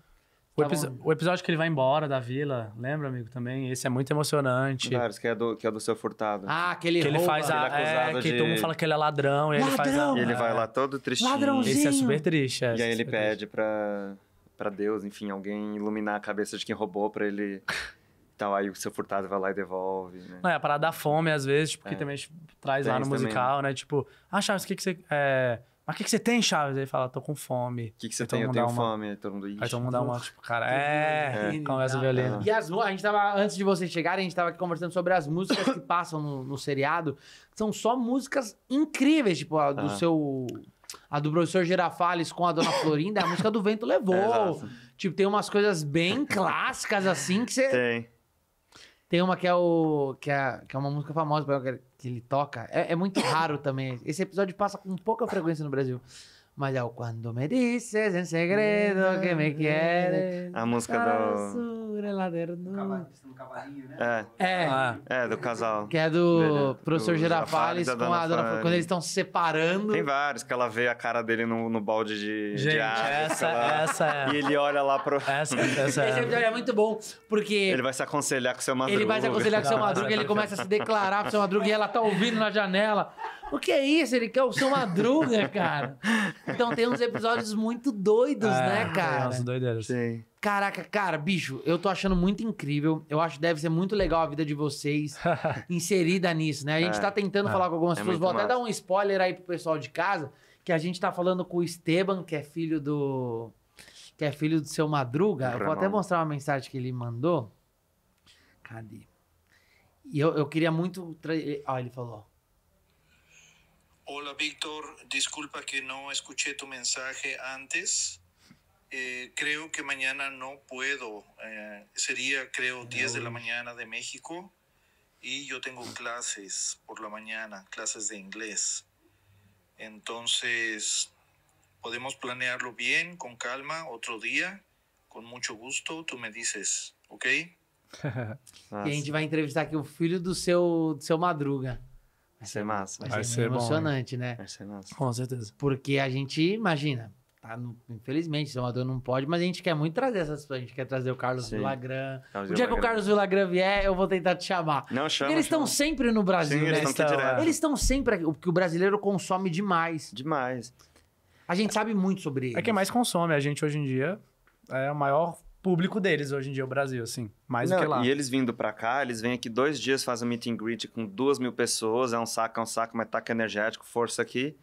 O, tá epi- o, episódio que ele vai embora da vila, lembra, amigo, também? Esse é muito emocionante. Claro, que é do, que é do seu furtado. Ah, aquele Que ele faz a... Ele é, é que de... todo mundo fala que ele é ladrão. E ladrão! Ele, faz a, e ele vai lá todo tristinho. Ladrãozinho! Esse é super triste. É, e aí é ele pede triste. pra, pra Deus, enfim, alguém iluminar a cabeça de quem roubou pra ele... Então, aí o seu furtado vai lá e devolve, né? Não, é a parada da fome, às vezes, tipo, é. que também tipo, traz Tem lá no musical, também, né? né? Tipo, ah, Charles, o que, que você... É... Mas o que, que você tem, Chaves? Aí ele fala, tô com fome. O que, que você tem? Eu tenho uma... fome. Aí todo mundo, aí todo mundo dá uma, tipo, cara, é, é. começa é, é, é. violino. E as a gente tava, antes de vocês chegarem, a gente tava aqui conversando sobre as músicas que passam no, no seriado. São só músicas incríveis, tipo, a do ah. seu a do professor Girafales com a dona Florinda, a música do vento levou. É, tipo, tem umas coisas bem clássicas assim que você. Tem. Tem uma que é o. que é, que é uma música famosa, ele toca. É, é muito raro também. Esse episódio passa com pouca frequência no Brasil. Mas é o Quando Me Dices em Segredo Que Me Quieres. A música do do. no cavalinho, né? É. É. Ah. é, do casal. Que é do professor Girafales com a dona. Quando eles estão se separando. Tem vários, que ela vê a cara dele no, no balde de. Gente, de água, essa, ela... essa é. E ele olha lá pro. Essa, essa é. Esse episódio é muito bom, porque. Ele vai se aconselhar com o seu madruga. Ele vai se aconselhar com o seu madruga, ele começa a se declarar pro seu madruga e ela tá ouvindo na janela. O que é isso? Ele quer o seu madruga, cara. Então tem uns episódios muito doidos, é, né, cara? Nossa, doideiras. Sim. Caraca, cara, bicho, eu tô achando muito incrível. Eu acho que deve ser muito legal a vida de vocês inserida nisso, né? A gente é, tá tentando é, falar com algumas é pessoas. Vou massa. até dar um spoiler aí pro pessoal de casa, que a gente tá falando com o Esteban, que é filho do. que é filho do seu Madruga. Eu vou até mostrar uma mensagem que ele mandou. Cadê? E eu, eu queria muito. Tra... Ó, ele falou. Olá, Victor. Desculpa que não escutei tu mensagem antes. Eh, creo que mañana no puedo. Eh, sería, creo, 10 de la mañana de México y yo tengo clases por la mañana, clases de inglés. Entonces, podemos planearlo bien, con calma, otro día, con mucho gusto. Tú me dices, ¿ok? Y a gente va a entrevistar aquí o filho de seu, seu Madruga. Vai ser massa. Vai, ser, emocionante, ¿no? né? ser certeza. Porque a gente, imagina, tá no, infelizmente, não pode, mas a gente quer muito trazer essas pessoas. A gente quer trazer o Carlos Villagran o dia que o Carlos Villagran vier, eu vou tentar te chamar. Não, chama. Porque eles estão sempre no Brasil, Sim, né? Eles estão sempre aqui, porque o brasileiro consome demais. Demais. A gente sabe muito sobre é eles. É quem mais consome. A gente hoje em dia é o maior público deles hoje em dia, o Brasil, assim. Mais Não, do que lá. E eles vindo pra cá, eles vêm aqui dois dias, fazem um meet and greet com duas mil pessoas, é um saco, é um saco, mas taca energético, força aqui.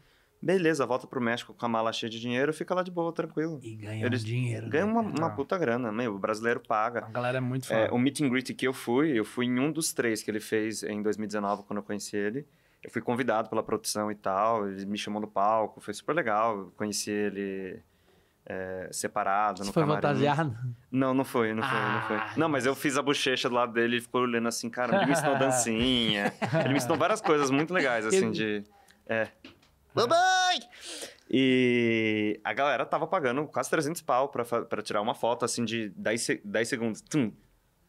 Beleza, volta pro México com a mala cheia de dinheiro, fica lá de boa, tranquilo. E ganha Eles um dinheiro. Ganha né? uma, uma, puta grana, meu, o brasileiro paga. A galera é muito é, foda. É, o meet and greet que eu fui, eu fui em um dos três que ele fez em 2019, quando eu conheci ele. Eu fui convidado pela produção e tal, ele me chamou no palco, foi super legal. Eu conheci ele é, separado Você no foi camarim. fantasiado? Não, não foi, não foi, ah, não foi. Não, mas eu fiz a bochecha do lado dele, ele ficou olhando assim, cara, ele me ensinou dancinha. ele me ensinou várias coisas muito legais, assim, de... É. Mamãe! E a galera tava pagando quase 300 pau pra, pra tirar uma foto, assim, de 10, 10 segundos. Tum.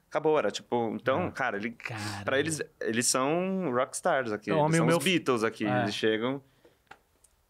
Acabou, era tipo... Então, ah, cara, ele, pra eles, eles são rockstars aqui. são meu... os Beatles aqui. É. Eles chegam...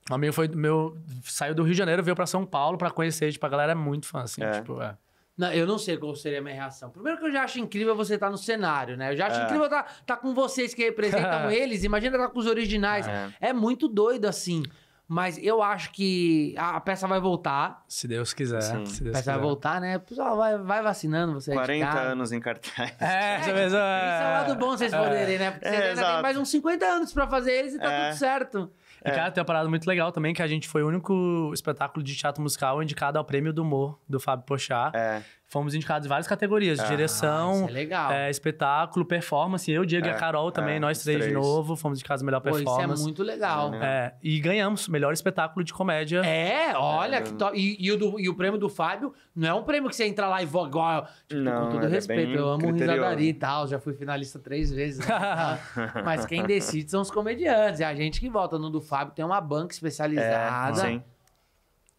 O amigo foi meu... Saiu do Rio de Janeiro, veio pra São Paulo pra conhecer. Tipo, a galera é muito fã, assim. É. Tipo, é. Não, eu não sei qual seria a minha reação. Primeiro que eu já acho incrível você estar tá no cenário, né? Eu já acho é. incrível estar tá, tá com vocês que representam eles. Imagina estar tá com os originais. É. é. muito doido, assim. Mas eu acho que a peça vai voltar. Se Deus quiser. Sim. Se Deus a peça quiser. vai voltar, né? Pessoal, vai, vai vacinando você. 40 anos em cartaz. É, é, Isso é um lado é. bom vocês poderem, né? Porque vocês é, ainda exato. tem mais uns 50 anos para fazer eles e tá é. tudo certo. E, cara, tem uma parada muito legal também, que a gente foi o único espetáculo de teatro musical indicado ao prêmio do humor do Fábio Pochá. É fomos indicados em várias categorias: ah, direção, é é, espetáculo, performance. Eu, Diego é, e a é, Carol também, é, nós três, três, de novo, fomos indicados melhor Pô, performance. Isso é muito legal. É, e ganhamos melhor espetáculo de comédia. É, olha que top. E, e, o do, e, o prêmio do Fábio não é um prêmio que você entra lá e voa igual. Tipo, não, com todo respeito, eu amo risadaria e tal. Já fui finalista três vezes. Né? Mas quem decide são os comediantes. É a gente que volta. No do Fábio tem uma banca especializada. sim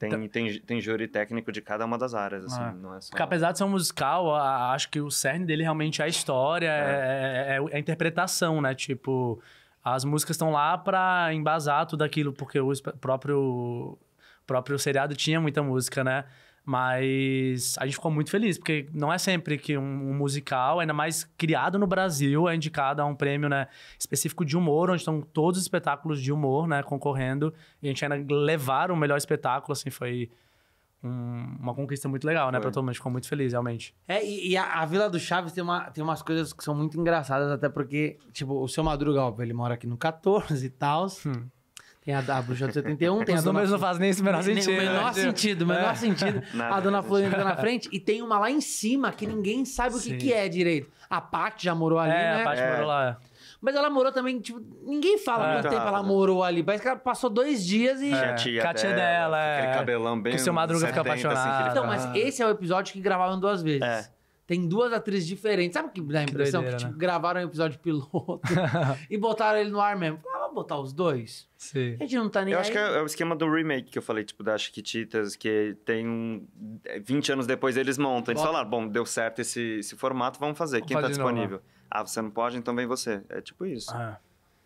tem, tá. tem, tem júri técnico de cada uma das áreas, assim, ah. não é só... Porque apesar de ser um musical, a, acho que o cerne dele realmente é a história, é. é, é, é a interpretação, né? Tipo, as músicas estão lá pra embasar tudo aquilo, porque o próprio, próprio seriado tinha muita música, né? Mas a gente ficou muito feliz, porque não é sempre que um, um, musical, ainda mais criado no Brasil, é indicado a um prêmio né, específico de humor, onde estão todos os espetáculos de humor né, concorrendo. E a gente ainda levar o melhor espetáculo, assim, foi um, uma conquista muito legal, né? Foi. Pra todo mundo, ficou muito feliz, realmente. É, e, e a, a, Vila do Chaves tem, uma, tem umas coisas que são muito engraçadas, até porque, tipo, o seu Madruga, ele mora aqui no 14 e tal. Hum. Tem a, a bruxa do 71, tem Os a números Dona... não fazem nem esse menor sentido. O né? menor né? sentido, o menor é. sentido. Nada, a Dona Florinda tá na frente e tem uma lá em cima que ninguém sabe o que, que é direito. A Paty já morou ali, é, né? A Paty é. morou lá. É. Mas ela morou também, tipo, ninguém fala é. quanto tempo ela morou ali. Parece que ela passou dois dias e. É, a tia, a tia dela, dela. Aquele é. cabelão bem. Que seu Madruga 70, fica assim, apaixonado. Assim, então, mas esse é o episódio que gravavam duas vezes. É. Tem duas atrizes diferentes. Sabe o que dá a impressão? Que, doideira, que tipo, né? gravaram um episódio piloto e botaram ele no ar mesmo. Ah, botar os dois? Sim. A gente não tá nem Eu aí. acho que é, é o esquema do remake que eu falei, tipo, da Chiquititas, que tem um... 20 é, anos depois eles montam. Eles Bota. falaram, bom, deu certo esse, esse formato, vamos fazer. Vamos Quem tá fazer tá disponível? Novo. Ah, você não pode, então vem você. É tipo isso. Ah.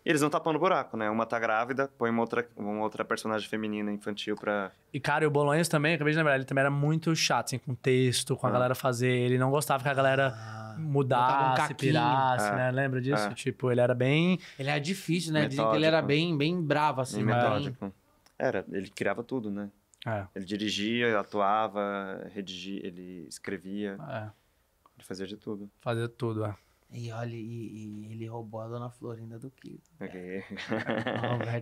E eles não tapando o buraco, né? Uma tá grávida, põe uma outra, uma outra personagem feminina infantil pra. E, cara, o Bolonhas também, acabei de lembrar, ele também era muito chato, assim, com texto, com a ah. galera fazer. Ele não gostava que a galera ah, mudasse, um pirasse, né? é. né? Lembra disso? É. Tipo, ele era bem. Ele era difícil, né? Dizem que ele era bem, bem bravo, assim, e né? metódico. Bem... Era, ele criava tudo, né? É. Ele dirigia, atuava, redigia, ele escrevia. É. Ele fazia de tudo. Fazia tudo, é. E olha, e, e ele roubou a dona Florinda do Kiko. Okay.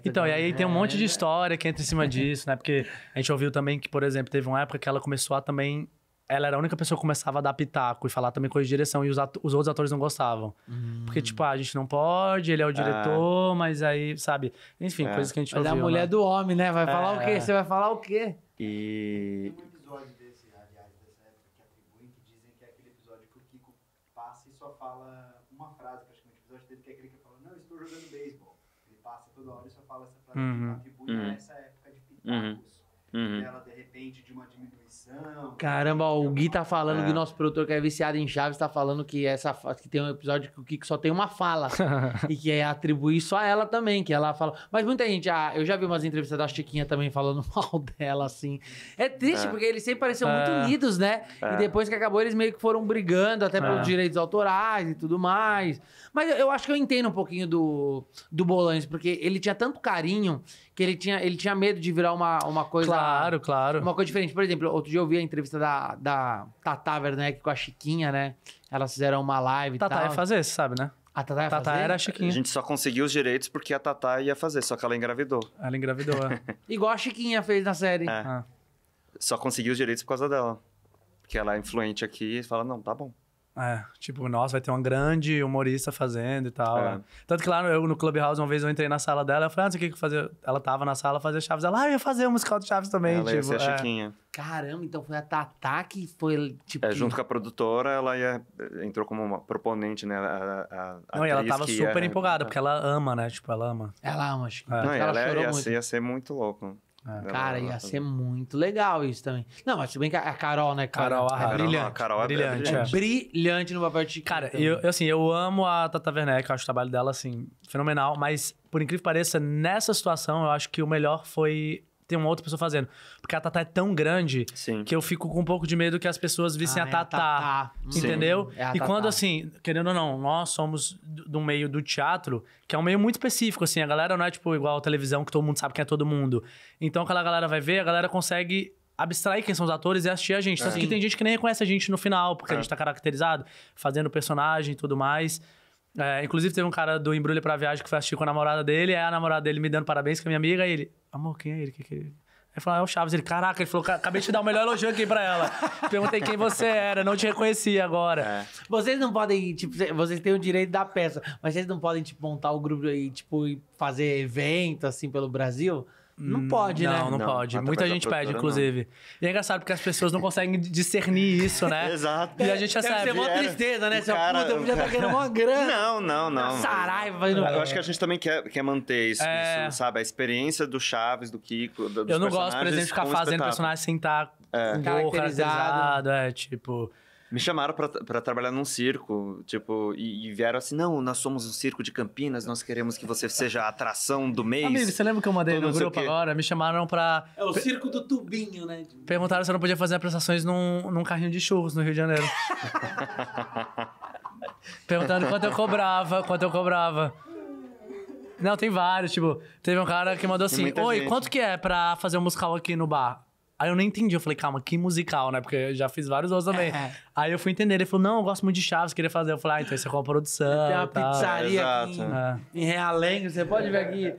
então, e aí tem um monte de história que entra em cima disso, né? Porque a gente ouviu também que, por exemplo, teve uma época que ela começou a também. Ela era a única pessoa que começava a dar pitaco e falar também coisa de direção, e os, ato, os outros atores não gostavam. Hum. Porque, tipo, ah, a gente não pode, ele é o ah. diretor, ah. mas aí, sabe? Enfim, é. coisas que a gente mas é ouviu. Mas a mulher né? do homem, né? Vai falar o quê? É. Você vai falar o quê? E planeta uhum. atribuída uhum. a essa época de uhum. Pitacos. Uhum. Ela, de repente, de uma Caramba, é o Gui tá falando é. que o nosso produtor que é viciado em Chaves tá falando que essa que tem um episódio que o Kiko só tem uma fala e que é atribuir só a ela também, que ela fala. Mas muita gente, ah, eu já vi umas entrevistas da Chiquinha também falando mal dela assim. É triste é. porque eles sempre pareciam é. muito unidos, né? E é. depois que acabou eles meio que foram brigando até pelos é. direitos autorais e tudo mais. Mas eu acho que eu entendo um pouquinho do do Bolanes porque ele tinha tanto carinho que ele tinha, ele tinha medo de virar uma, uma coisa. Claro, claro. Uma coisa diferente. Por exemplo, outro dia eu vi a entrevista da, da Tata Werneck com a Chiquinha, né? Elas fizeram uma live Tata e tal. Tata ia fazer, você sabe, né? A Tata ia Tatá fazer? era a Chiquinha. A gente só conseguiu os direitos porque a Tata ia fazer, só que ela engravidou. Ela engravidou, é. Igual a Chiquinha fez na série. É. Ah. Só conseguiu os direitos por causa dela. Porque ela é influente aqui e fala, não, tá bom. É, tipo, nossa, vai ter uma grande humorista fazendo e tal. É. Né? Tanto que lá no, no Clubhouse, uma vez eu entrei na sala dela, eu falei, ah, não sei o que, que fazer. Ela tava na sala fazer Chaves. Ela, ah, eu ia fazer o musical de Chaves também. Ela tipo, ia ser é. a Chiquinha. Caramba, então foi a Tatá que foi, tipo... É, junto que... com a produtora, ela ia, eh, entrou como uma proponente, né? A, a, não, e ela tava super ia... empolgada, porque ela ama, né? Tipo, ela ama. Ela ama, Chiquinha. É. Não, ela, ela ia, ser, ia ser muito louco. É. Né, cara, ia tá ser muito legal isso também. Não, mas se bem que a Carol, né, cara? Carol, é brilhante. Não, a Carol é brilhante. é. brilhante no papel de Cara, eu, assim, eu amo a Tata Werneck, eu acho o trabalho dela, assim, fenomenal. Mas, por incrível que pareça, nessa situação, eu acho que o melhor foi tem uma outra pessoa fazendo. Porque a Tatá é tão grande Sim. que eu fico com um pouco de medo que as pessoas vissem ah, a é Tatá. entendeu? É e quando, assim, querendo ou não, nós somos do meio do teatro, que é um meio muito específico, assim. A galera não é, tipo, igual a televisão, que todo mundo sabe quem é todo mundo. Então, quando a galera vai ver, a galera consegue abstrair quem são os atores e assistir a gente. só é. que tem gente que nem reconhece a gente no final, porque é. a gente tá caracterizado, fazendo personagem e tudo mais. É, inclusive, teve um cara do Embrulho pra Viagem que foi assistir com a namorada dele, aí a namorada dele me dando parabéns, que é minha amiga, e ele amor, quem é ele? Que que ele? falou, ah, é o Chaves. Ele, caraca, ele falou, acabei de dar o melhor elogio aqui pra ela. Perguntei quem você era, não te reconheci agora. É. Vocês não podem, tipo, vocês têm o direito da peça, mas vocês não podem, tipo, montar o grupo e, tipo, fazer evento, assim, pelo Brasil? Não pode, não, né? Não, não pode. Muita gente pede, inclusive. Não. E é engraçado porque as pessoas não conseguem discernir isso, né? Exato. E a gente já Deve sabe. Deve ser uma tristeza, né? O cara, Puta, eu já tá ganhando uma grana. Não, não, não. Saraiva. Fazendo... Eu acho que a gente também quer, quer manter isso, é... isso sabe? A experiência do Chaves, do Kiko, do, dos Eu não gosto, por exemplo, de ficar é fazendo personagem sem estar tá é. caracterizado. É, tipo... Me chamaram para trabalhar num circo, tipo, e, e, vieram assim, não, nós somos um circo de Campinas, nós queremos que você seja a atração do mês. Amigo, você lembra que eu mandei no grupo agora? Me chamaram para É o circo do tubinho, né? Perguntaram se eu não podia fazer apresentações num, num carrinho de churros no Rio de Janeiro. Perguntando quanto eu cobrava, quanto eu cobrava. Não, tem vários, tipo, teve um cara que mandou assim, oi, gente. quanto que é pra fazer um musical aqui no bar? Aí eu não entendi, eu falei, calma, que musical, né? Porque eu já fiz vários outros também. É. Aí eu fui entender, ele falou, não, eu gosto muito de Chaves, queria fazer. Eu falei, ah, então isso é com a produção. Tem uma pizzaria aqui em, é. em Realengo, você pode ver aqui.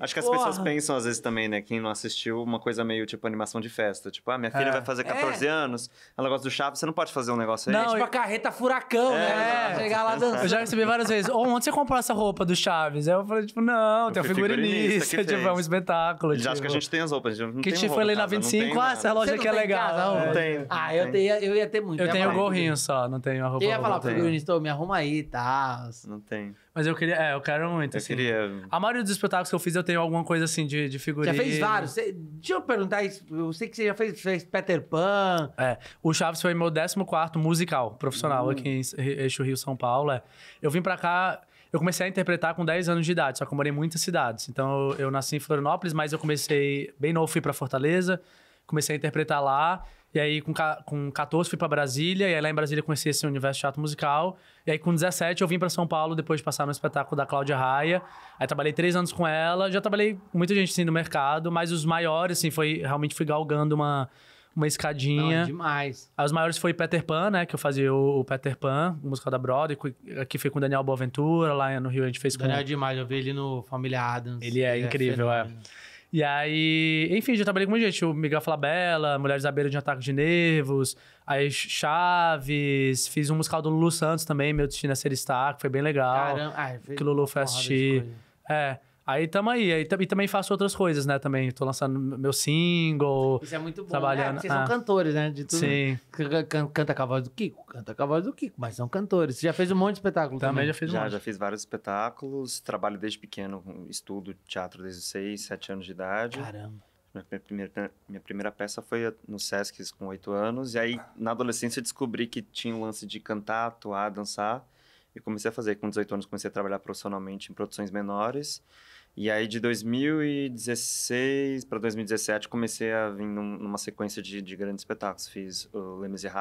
Acho que as Porra. pessoas pensam, às vezes, também, né? Quem não assistiu, uma coisa meio tipo animação de festa. Tipo, ah, minha filha é. vai fazer 14 é. anos, ela gosta do Chaves, você não pode fazer um negócio aí. Não, tipo eu... a carreta furacão, é, né? É. Chegar lá dançando. Eu já recebi várias vezes, onde você comprou essa roupa do Chaves? Aí eu falei, tipo, não, eu tem um figurinista, tipo, é um espetáculo. Já acho que a tipo. gente tem as roupas, a gente não que tem tipo, foi ali na 25, ah, essa loja aqui é legal. não, tem. Ah, eu, tenho, eu ia ter muito. Eu tenho o gorrinho só, não tenho a roupa. Eu ia falar figurinista, me arruma aí tá? tal. Não tem. Mas eu queria. É, eu quero muito. Eu assim. queria. A maioria dos espetáculos que eu fiz, eu tenho alguma coisa assim de, de figurino. Já fez vários. Cê, deixa eu perguntar isso. Eu sei que você já fez, fez Peter Pan. É. O Chaves foi meu 14 musical profissional uhum. aqui em Eixo Rio, São Paulo. É. Eu vim pra cá. Eu comecei a interpretar com 10 anos de idade, só que eu morei em muitas cidades. Então eu, eu nasci em Florianópolis, mas eu comecei bem novo, fui pra Fortaleza, comecei a interpretar lá. E aí, com, com 14, fui para Brasília. E aí, lá em Brasília, conheci esse universo de teatro musical. E aí, com 17, eu vim para São Paulo depois de passar no espetáculo da Cláudia Raia. Aí, trabalhei três anos com ela. Já trabalhei com muita gente, assim, no mercado. Mas os maiores, assim, foi... Realmente fui galgando uma, uma escadinha. Não, demais. Aí, os maiores foi Peter Pan, né? Que eu fazia o, Peter Pan, o musical da Broadway. Aqui foi com o Daniel Boaventura. Lá no Rio, a gente fez Daniel com... Daniel é demais. Eu vi ele no Família Adams. Ele é, ele é incrível, é. E aí, enfim, já trabalhei com muita gente. O Miguel Flabella Mulheres à Beira de um Ataque de Nervos, aí Chaves, fiz um musical do Lulu Santos também, Meu Destino é Ser Star, que foi bem legal. Caramba, ai, que Lulu foi assistir. É. Aí tamo aí. aí e também faço outras coisas, né? Também tô lançando meu single. Isso é muito bom. Né? Trabalhando. Vocês ah. são é. cantores, né? De tudo. Sim. Canta com a voz do Kiko, canta com a voz do Kiko, mas são cantores. Você já fez um monte de espetáculo também? Também já fiz já, monte. Já fiz vários espetáculos. Trabalho desde pequeno, estudo teatro desde 6, 7 anos de idade. Caramba. Minha primeira, minha primeira peça foi no Sesc com oito anos. E aí, na adolescência, descobri que tinha o um lance de cantar, atuar, dançar. E comecei a fazer. Com 18 anos, comecei a trabalhar profissionalmente em produções menores. E aí, de 2016 para 2017, comecei a vir num, numa sequência de, de, grandes espetáculos. Fiz o Lemes e o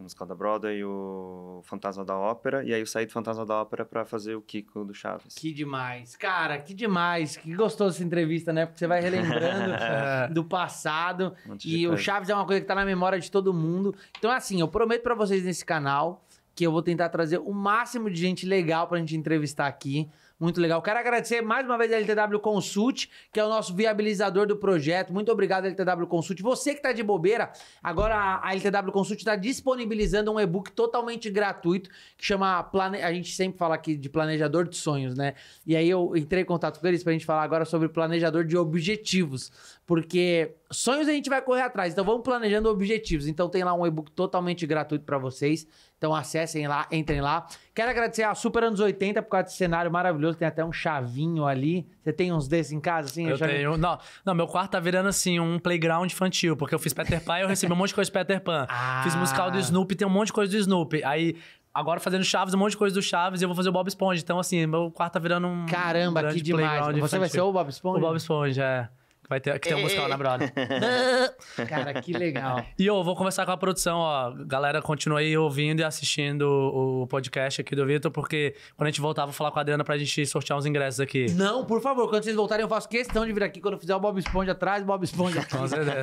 musical da Broadway, o Fantasma da Ópera, e aí eu saí do Fantasma da Ópera para fazer o Kiko do Chaves. Que demais, cara, que demais, que gostoso essa entrevista, né? Porque você vai relembrando do passado, um e o Chaves é uma coisa que tá na memória de todo mundo. Então, assim, eu prometo para vocês nesse canal que eu vou tentar trazer o máximo de gente legal pra gente entrevistar aqui. Muito legal. Quero agradecer mais uma vez a LTW Consult, que é o nosso viabilizador do projeto. Muito obrigado, LTW Consult. Você que está de bobeira, agora a LTW Consult está disponibilizando um e-book totalmente gratuito, que chama. Plane... A gente sempre fala aqui de planejador de sonhos, né? E aí eu entrei em contato com eles para a gente falar agora sobre planejador de objetivos. Porque Sonhos a gente vai correr atrás, então vamos planejando objetivos. Então tem lá um e-book totalmente gratuito para vocês. Então acessem lá, entrem lá. Quero agradecer a Super Anos 80 por causa desse cenário maravilhoso. Tem até um chavinho ali. Você tem uns desses em casa, assim? Eu tenho. Não, não, meu quarto tá virando assim um playground infantil, porque eu fiz Peter Pan e eu recebi um monte de coisa de Peter Pan. Ah. Fiz musical do Snoopy, tem um monte de coisa do Snoopy. Aí agora fazendo Chaves, um monte de coisa do Chaves, e eu vou fazer o Bob Esponja. Então, assim, meu quarto tá virando um. Caramba, que demais. Você vai ser o Bob Esponja? O Bob Esponja, é. Vai ter que ter uma música lá na é, é. Broadway. Cara, que legal. E eu vou conversar com a produção, ó. Galera, continue aí ouvindo e assistindo o podcast aqui do Vitor, porque quando a gente voltar, vou falar com a Adriana pra gente sortear uns ingressos aqui. Não, por favor, quando vocês voltarem, eu faço questão de vir aqui. Quando eu fizer o Bob Esponja atrás, Bob Esponja aqui. Com certeza.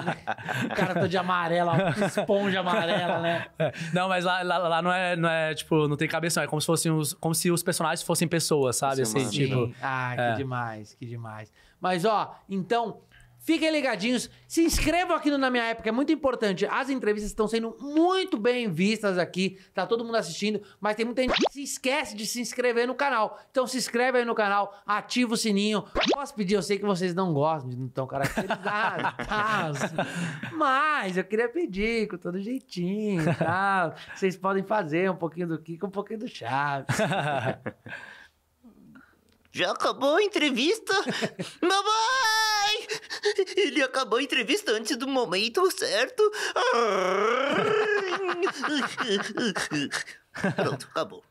cara tá de amarela, esponja amarela, né? É. Não, mas lá, lá, lá, não, é, não é, tipo, não tem cabeça, não. É como se, fossem os, como se os personagens fossem pessoas, sabe? Assim, tipo, Sim. ah, que é. demais, que demais. Mas, ó, então, fiquem ligadinhos. Se inscrevam aqui no Na Minha Época, é muito importante. As entrevistas estão sendo muito bem vistas aqui. Tá todo mundo assistindo, mas tem muita gente que se esquece de se inscrever no canal. Então, se inscreve aí no canal, ativa o sininho. Posso pedir, eu sei que vocês não gostam, não estão caracterizados, Mas eu queria pedir com todo jeitinho, tá? Vocês podem fazer um pouquinho do Kiko, um pouquinho do Chaves. Já acabou a entrevista? Mamãe! Ele acabou a entrevista antes do momento certo. Pronto, acabou.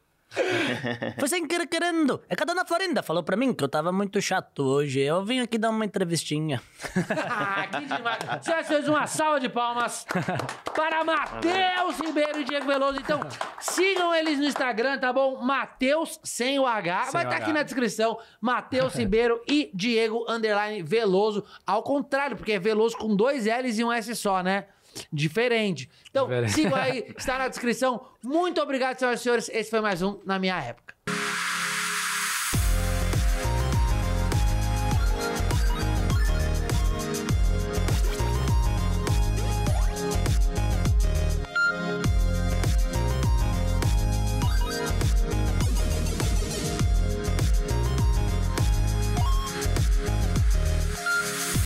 Foi sem querer querendo. É que a dona Florinda falou pra mim que eu tava muito chato hoje. Eu vim aqui dar uma entrevistinha. Ah, que demais. Senhoras uma salva de palmas para Matheus Ribeiro e Diego Veloso. Então, sigam eles no Instagram, tá bom? Matheus sem o H. Sem Vai estar tá aqui na descrição. Matheus Ribeiro e Diego Underline Veloso. Ao contrário, porque é Veloso com dois L's e um S só, né? diferente. Então, siga aí, está na descrição. Muito obrigado, senhoras e senhores. Esse foi mais um Na Minha Época.